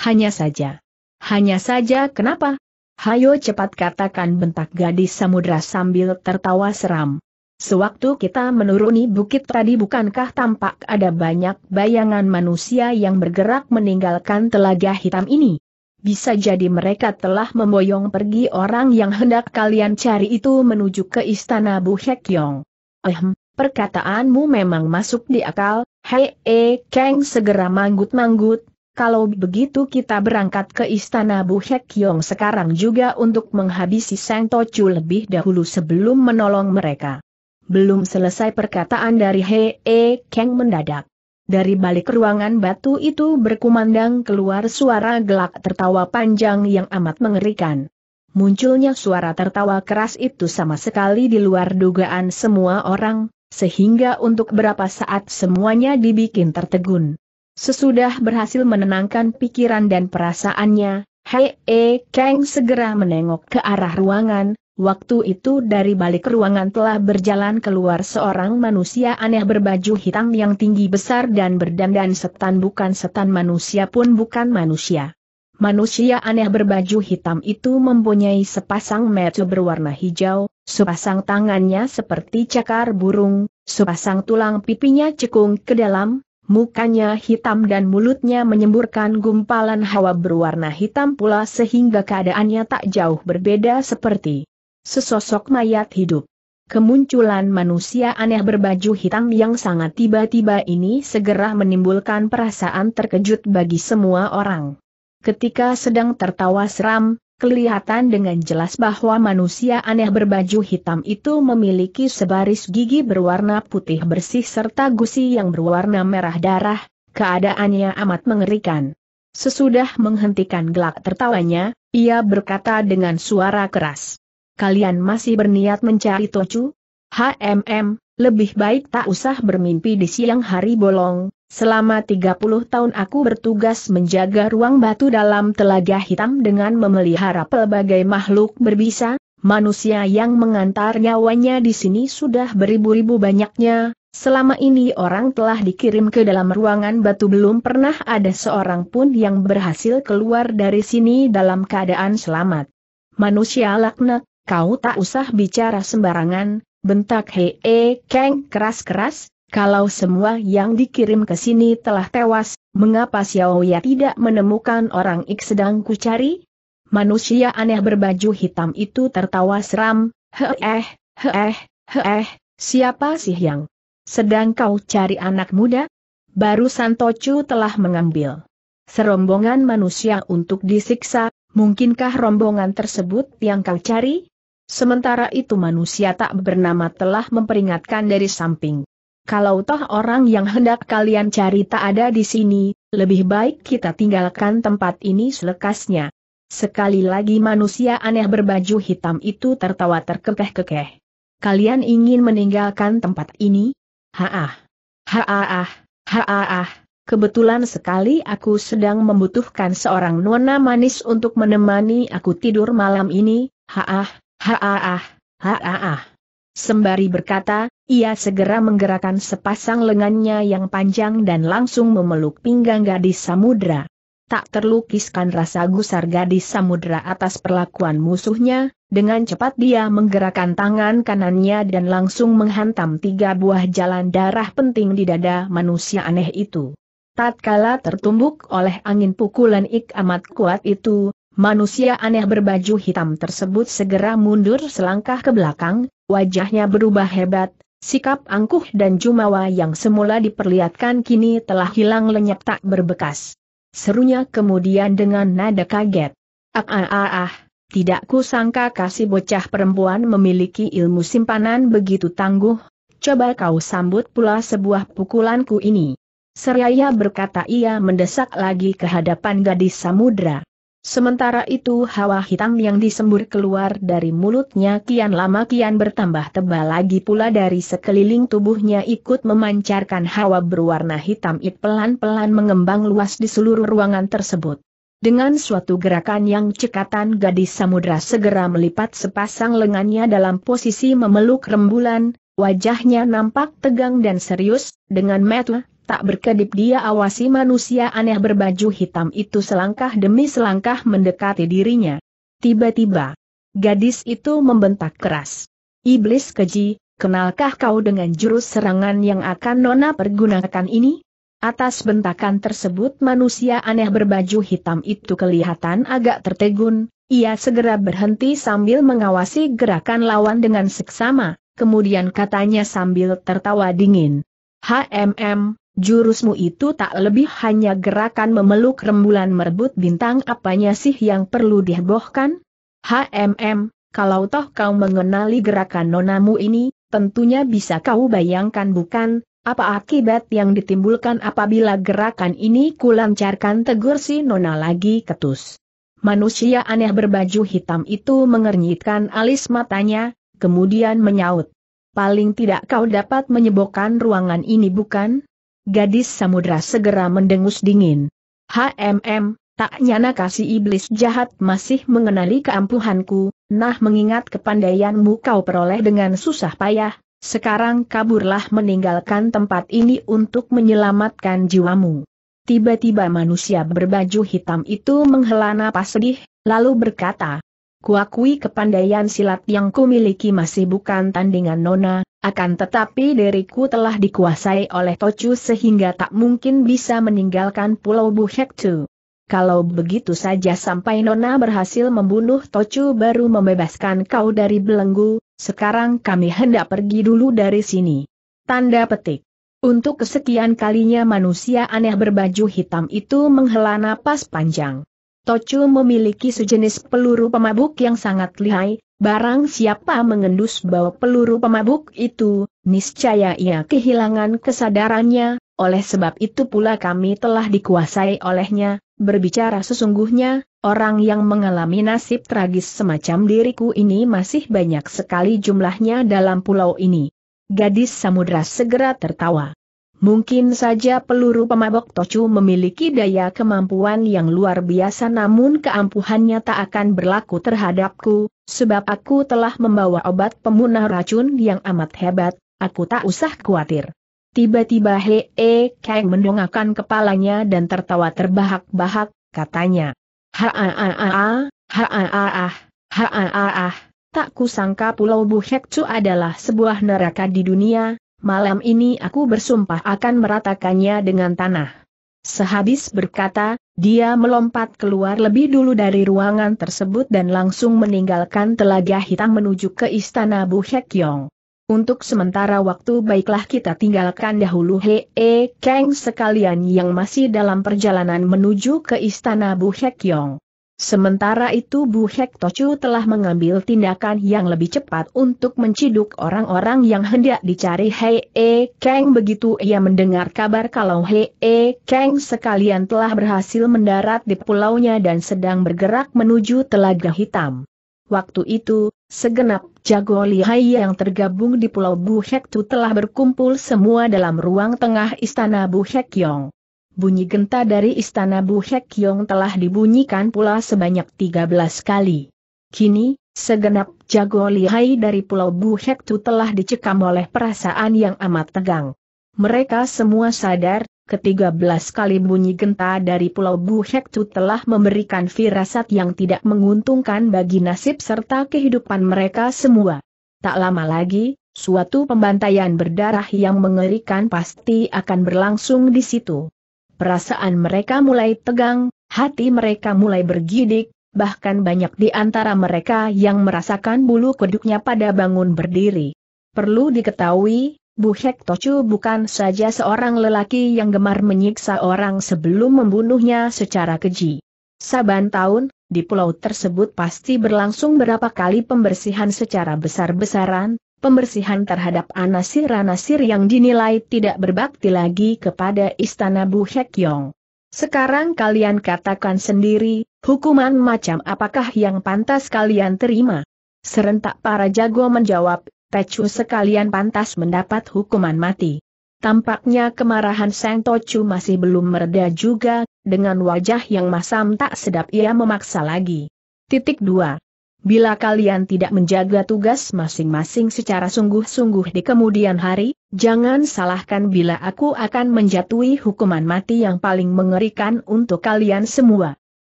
Hanya saja. Hanya saja kenapa? Hayo cepat katakan bentak gadis samudra sambil tertawa seram. Sewaktu kita menuruni bukit tadi bukankah tampak ada banyak bayangan manusia yang bergerak meninggalkan telaga hitam ini? Bisa jadi mereka telah memboyong pergi orang yang hendak kalian cari itu menuju ke istana Bu Hekyong. Ehem, perkataanmu memang masuk di akal, hei e Kang segera manggut-manggut, kalau begitu kita berangkat ke istana Bu Hekyong sekarang juga untuk menghabisi Sang Tocu lebih dahulu sebelum menolong mereka. Belum selesai perkataan dari Hee Kang mendadak. Dari balik ruangan batu itu berkumandang keluar suara gelak tertawa panjang yang amat mengerikan. Munculnya suara tertawa keras itu sama sekali di luar dugaan semua orang, sehingga untuk berapa saat semuanya dibikin tertegun. Sesudah berhasil menenangkan pikiran dan perasaannya, Hei -e Kang segera menengok ke arah ruangan, Waktu itu dari balik ruangan telah berjalan keluar seorang manusia aneh berbaju hitam yang tinggi besar dan berdandan setan bukan setan manusia pun bukan manusia. Manusia aneh berbaju hitam itu mempunyai sepasang mata berwarna hijau, sepasang tangannya seperti cakar burung, sepasang tulang pipinya cekung ke dalam, mukanya hitam dan mulutnya menyemburkan gumpalan hawa berwarna hitam pula sehingga keadaannya tak jauh berbeda seperti Sesosok mayat hidup. Kemunculan manusia aneh berbaju hitam yang sangat tiba-tiba ini segera menimbulkan perasaan terkejut bagi semua orang. Ketika sedang tertawa seram, kelihatan dengan jelas bahwa manusia aneh berbaju hitam itu memiliki sebaris gigi berwarna putih bersih serta gusi yang berwarna merah darah, keadaannya amat mengerikan. Sesudah menghentikan gelak tertawanya, ia berkata dengan suara keras kalian masih berniat mencari Tocu? HMM, lebih baik tak usah bermimpi di siang hari bolong, selama 30 tahun aku bertugas menjaga ruang batu dalam telaga hitam dengan memelihara pelbagai makhluk berbisa, manusia yang mengantar nyawanya di sini sudah beribu-ribu banyaknya, selama ini orang telah dikirim ke dalam ruangan batu belum pernah ada seorang pun yang berhasil keluar dari sini dalam keadaan selamat. Manusia laknat, kau tak usah bicara sembarangan, bentak Hei keng keng keras-keras, kalau semua yang dikirim ke sini telah tewas, mengapa Xiao Ya tidak menemukan orang ik sedang kucari? Manusia aneh berbaju hitam itu tertawa seram, heeh, heeh, heeh, siapa sih yang sedang kau cari anak muda? Baru Santocu telah mengambil serombongan manusia untuk disiksa, mungkinkah rombongan tersebut yang kau cari? Sementara itu manusia tak bernama telah memperingatkan dari samping. Kalau toh orang yang hendak kalian cari tak ada di sini, lebih baik kita tinggalkan tempat ini selekasnya. Sekali lagi manusia aneh berbaju hitam itu tertawa terkekeh-kekeh. Kalian ingin meninggalkan tempat ini? Haah. Haah. Haah. Kebetulan sekali aku sedang membutuhkan seorang nona manis untuk menemani aku tidur malam ini, haah, Haaah, haaah. Sembari berkata, ia segera menggerakkan sepasang lengannya yang panjang dan langsung memeluk pinggang gadis samudra. Tak terlukiskan rasa gusar gadis samudra atas perlakuan musuhnya, dengan cepat dia menggerakkan tangan kanannya dan langsung menghantam tiga buah jalan darah penting di dada manusia aneh itu. Tatkala tertumbuk oleh angin pukulan ik amat kuat itu, Manusia aneh berbaju hitam tersebut segera mundur selangkah ke belakang, wajahnya berubah hebat, sikap angkuh dan jumawa yang semula diperlihatkan kini telah hilang lenyap tak berbekas. Serunya kemudian dengan nada kaget. Ah ah ah ah, tidak kusangka kasih bocah perempuan memiliki ilmu simpanan begitu tangguh, coba kau sambut pula sebuah pukulanku ini. Seraya berkata ia mendesak lagi ke hadapan gadis samudra. Sementara itu hawa hitam yang disembur keluar dari mulutnya kian lama kian bertambah tebal lagi pula dari sekeliling tubuhnya ikut memancarkan hawa berwarna hitam it pelan-pelan mengembang luas di seluruh ruangan tersebut. Dengan suatu gerakan yang cekatan gadis samudra segera melipat sepasang lengannya dalam posisi memeluk rembulan, wajahnya nampak tegang dan serius, dengan metu. Tak berkedip dia awasi manusia aneh berbaju hitam itu selangkah demi selangkah mendekati dirinya. Tiba-tiba, gadis itu membentak keras. Iblis keji, kenalkah kau dengan jurus serangan yang akan Nona pergunakan ini? Atas bentakan tersebut manusia aneh berbaju hitam itu kelihatan agak tertegun, ia segera berhenti sambil mengawasi gerakan lawan dengan seksama, kemudian katanya sambil tertawa dingin. HMM, Jurusmu itu tak lebih hanya gerakan memeluk rembulan merebut bintang apanya sih yang perlu dihebohkan? HMM, kalau toh kau mengenali gerakan nonamu ini, tentunya bisa kau bayangkan bukan, apa akibat yang ditimbulkan apabila gerakan ini kulancarkan tegur si Nona lagi ketus? Manusia aneh berbaju hitam itu mengernyitkan alis matanya, kemudian menyaut. Paling tidak kau dapat menyebokkan ruangan ini bukan? Gadis samudra segera mendengus dingin. HMM, tak nyana kasih iblis jahat masih mengenali keampuhanku, nah mengingat kepandaianmu kau peroleh dengan susah payah, sekarang kaburlah meninggalkan tempat ini untuk menyelamatkan jiwamu. Tiba-tiba manusia berbaju hitam itu menghela napas sedih, lalu berkata, Kuakui kepandaian silat yang kumiliki masih bukan tandingan nona, akan tetapi diriku telah dikuasai oleh Tochu sehingga tak mungkin bisa meninggalkan Pulau Buhektu. Kalau begitu saja sampai Nona berhasil membunuh Tochu baru membebaskan kau dari belenggu, sekarang kami hendak pergi dulu dari sini. Tanda petik. Untuk kesekian kalinya manusia aneh berbaju hitam itu menghela napas panjang. Tochu memiliki sejenis peluru pemabuk yang sangat lihai, Barang siapa mengendus bau peluru pemabuk itu, niscaya ia kehilangan kesadarannya, oleh sebab itu pula kami telah dikuasai olehnya, berbicara sesungguhnya, orang yang mengalami nasib tragis semacam diriku ini masih banyak sekali jumlahnya dalam pulau ini. Gadis samudra segera tertawa. Mungkin saja peluru pemabok Tocu memiliki daya kemampuan yang luar biasa namun keampuhannya tak akan berlaku terhadapku, sebab aku telah membawa obat pemunah racun yang amat hebat, aku tak usah khawatir. Tiba-tiba Hee E Kang mendongakkan kepalanya dan tertawa terbahak-bahak, katanya. Ha-a-a-a, ha-a-a-a, ha-a-a-a. Tak kusangka Pulau Buhekcu adalah sebuah neraka di dunia, malam ini aku bersumpah akan meratakannya dengan tanah. Sehabis berkata, dia melompat keluar lebih dulu dari ruangan tersebut dan langsung meninggalkan telaga hitam menuju ke istana Bu Hekyong. Untuk sementara waktu baiklah kita tinggalkan dahulu Hee E Kang sekalian yang masih dalam perjalanan menuju ke istana Bu Hekyong. Sementara itu Bu Hek Tochu telah mengambil tindakan yang lebih cepat untuk menciduk orang-orang yang hendak dicari Hei E Kang begitu ia mendengar kabar kalau Hei E Kang sekalian telah berhasil mendarat di pulaunya dan sedang bergerak menuju Telaga Hitam. Waktu itu, segenap jago lihai yang tergabung di Pulau Bu Hek Tu telah berkumpul semua dalam ruang tengah istana Bu Hek Yong. Bunyi genta dari istana Bu Hek Yong telah dibunyikan pula sebanyak 13 kali. Kini, segenap jago lihai dari pulau Bu Hek Tu telah dicekam oleh perasaan yang amat tegang. Mereka semua sadar, ketiga belas kali bunyi genta dari Pulau Hek Tu telah memberikan firasat yang tidak menguntungkan bagi nasib serta kehidupan mereka semua. Tak lama lagi, suatu pembantaian berdarah yang mengerikan pasti akan berlangsung di situ. Perasaan mereka mulai tegang, hati mereka mulai bergidik, bahkan banyak di antara mereka yang merasakan bulu kuduknya pada bangun berdiri. Perlu diketahui, Bu Hek Tocu bukan saja seorang lelaki yang gemar menyiksa orang sebelum membunuhnya secara keji. Saban tahun, di pulau tersebut pasti berlangsung berapa kali pembersihan secara besar-besaran, pembersihan terhadap anasir-anasir yang dinilai tidak berbakti lagi kepada istana Bu Hekyong. Sekarang kalian katakan sendiri, hukuman macam apakah yang pantas kalian terima? Serentak para jago menjawab, Tecu sekalian pantas mendapat hukuman mati. Tampaknya kemarahan Sang Tocu masih belum mereda juga, dengan wajah yang masam tak sedap ia memaksa lagi. Titik 2. Bila kalian tidak menjaga tugas masing-masing secara sungguh-sungguh di kemudian hari, jangan salahkan bila aku akan menjatuhi hukuman mati yang paling mengerikan untuk kalian semua.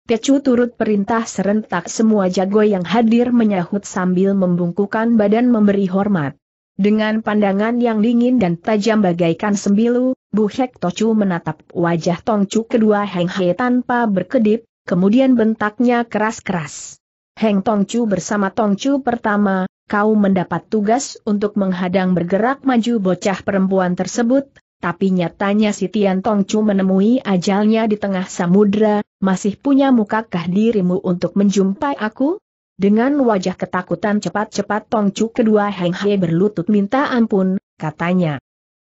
Tecu turut perintah serentak semua jago yang hadir menyahut sambil membungkukan badan memberi hormat. Dengan pandangan yang dingin dan tajam bagaikan sembilu, Bu Hek Tocu menatap wajah Tongcu kedua Heng He tanpa berkedip, kemudian bentaknya keras-keras. Heng Tongcu bersama Tongcu pertama, kau mendapat tugas untuk menghadang bergerak maju bocah perempuan tersebut, tapi nyatanya si Tian Tongcu menemui ajalnya di tengah samudra, masih punya mukakah dirimu untuk menjumpai aku? Dengan wajah ketakutan cepat-cepat Tongcu kedua Heng Hai berlutut minta ampun, katanya.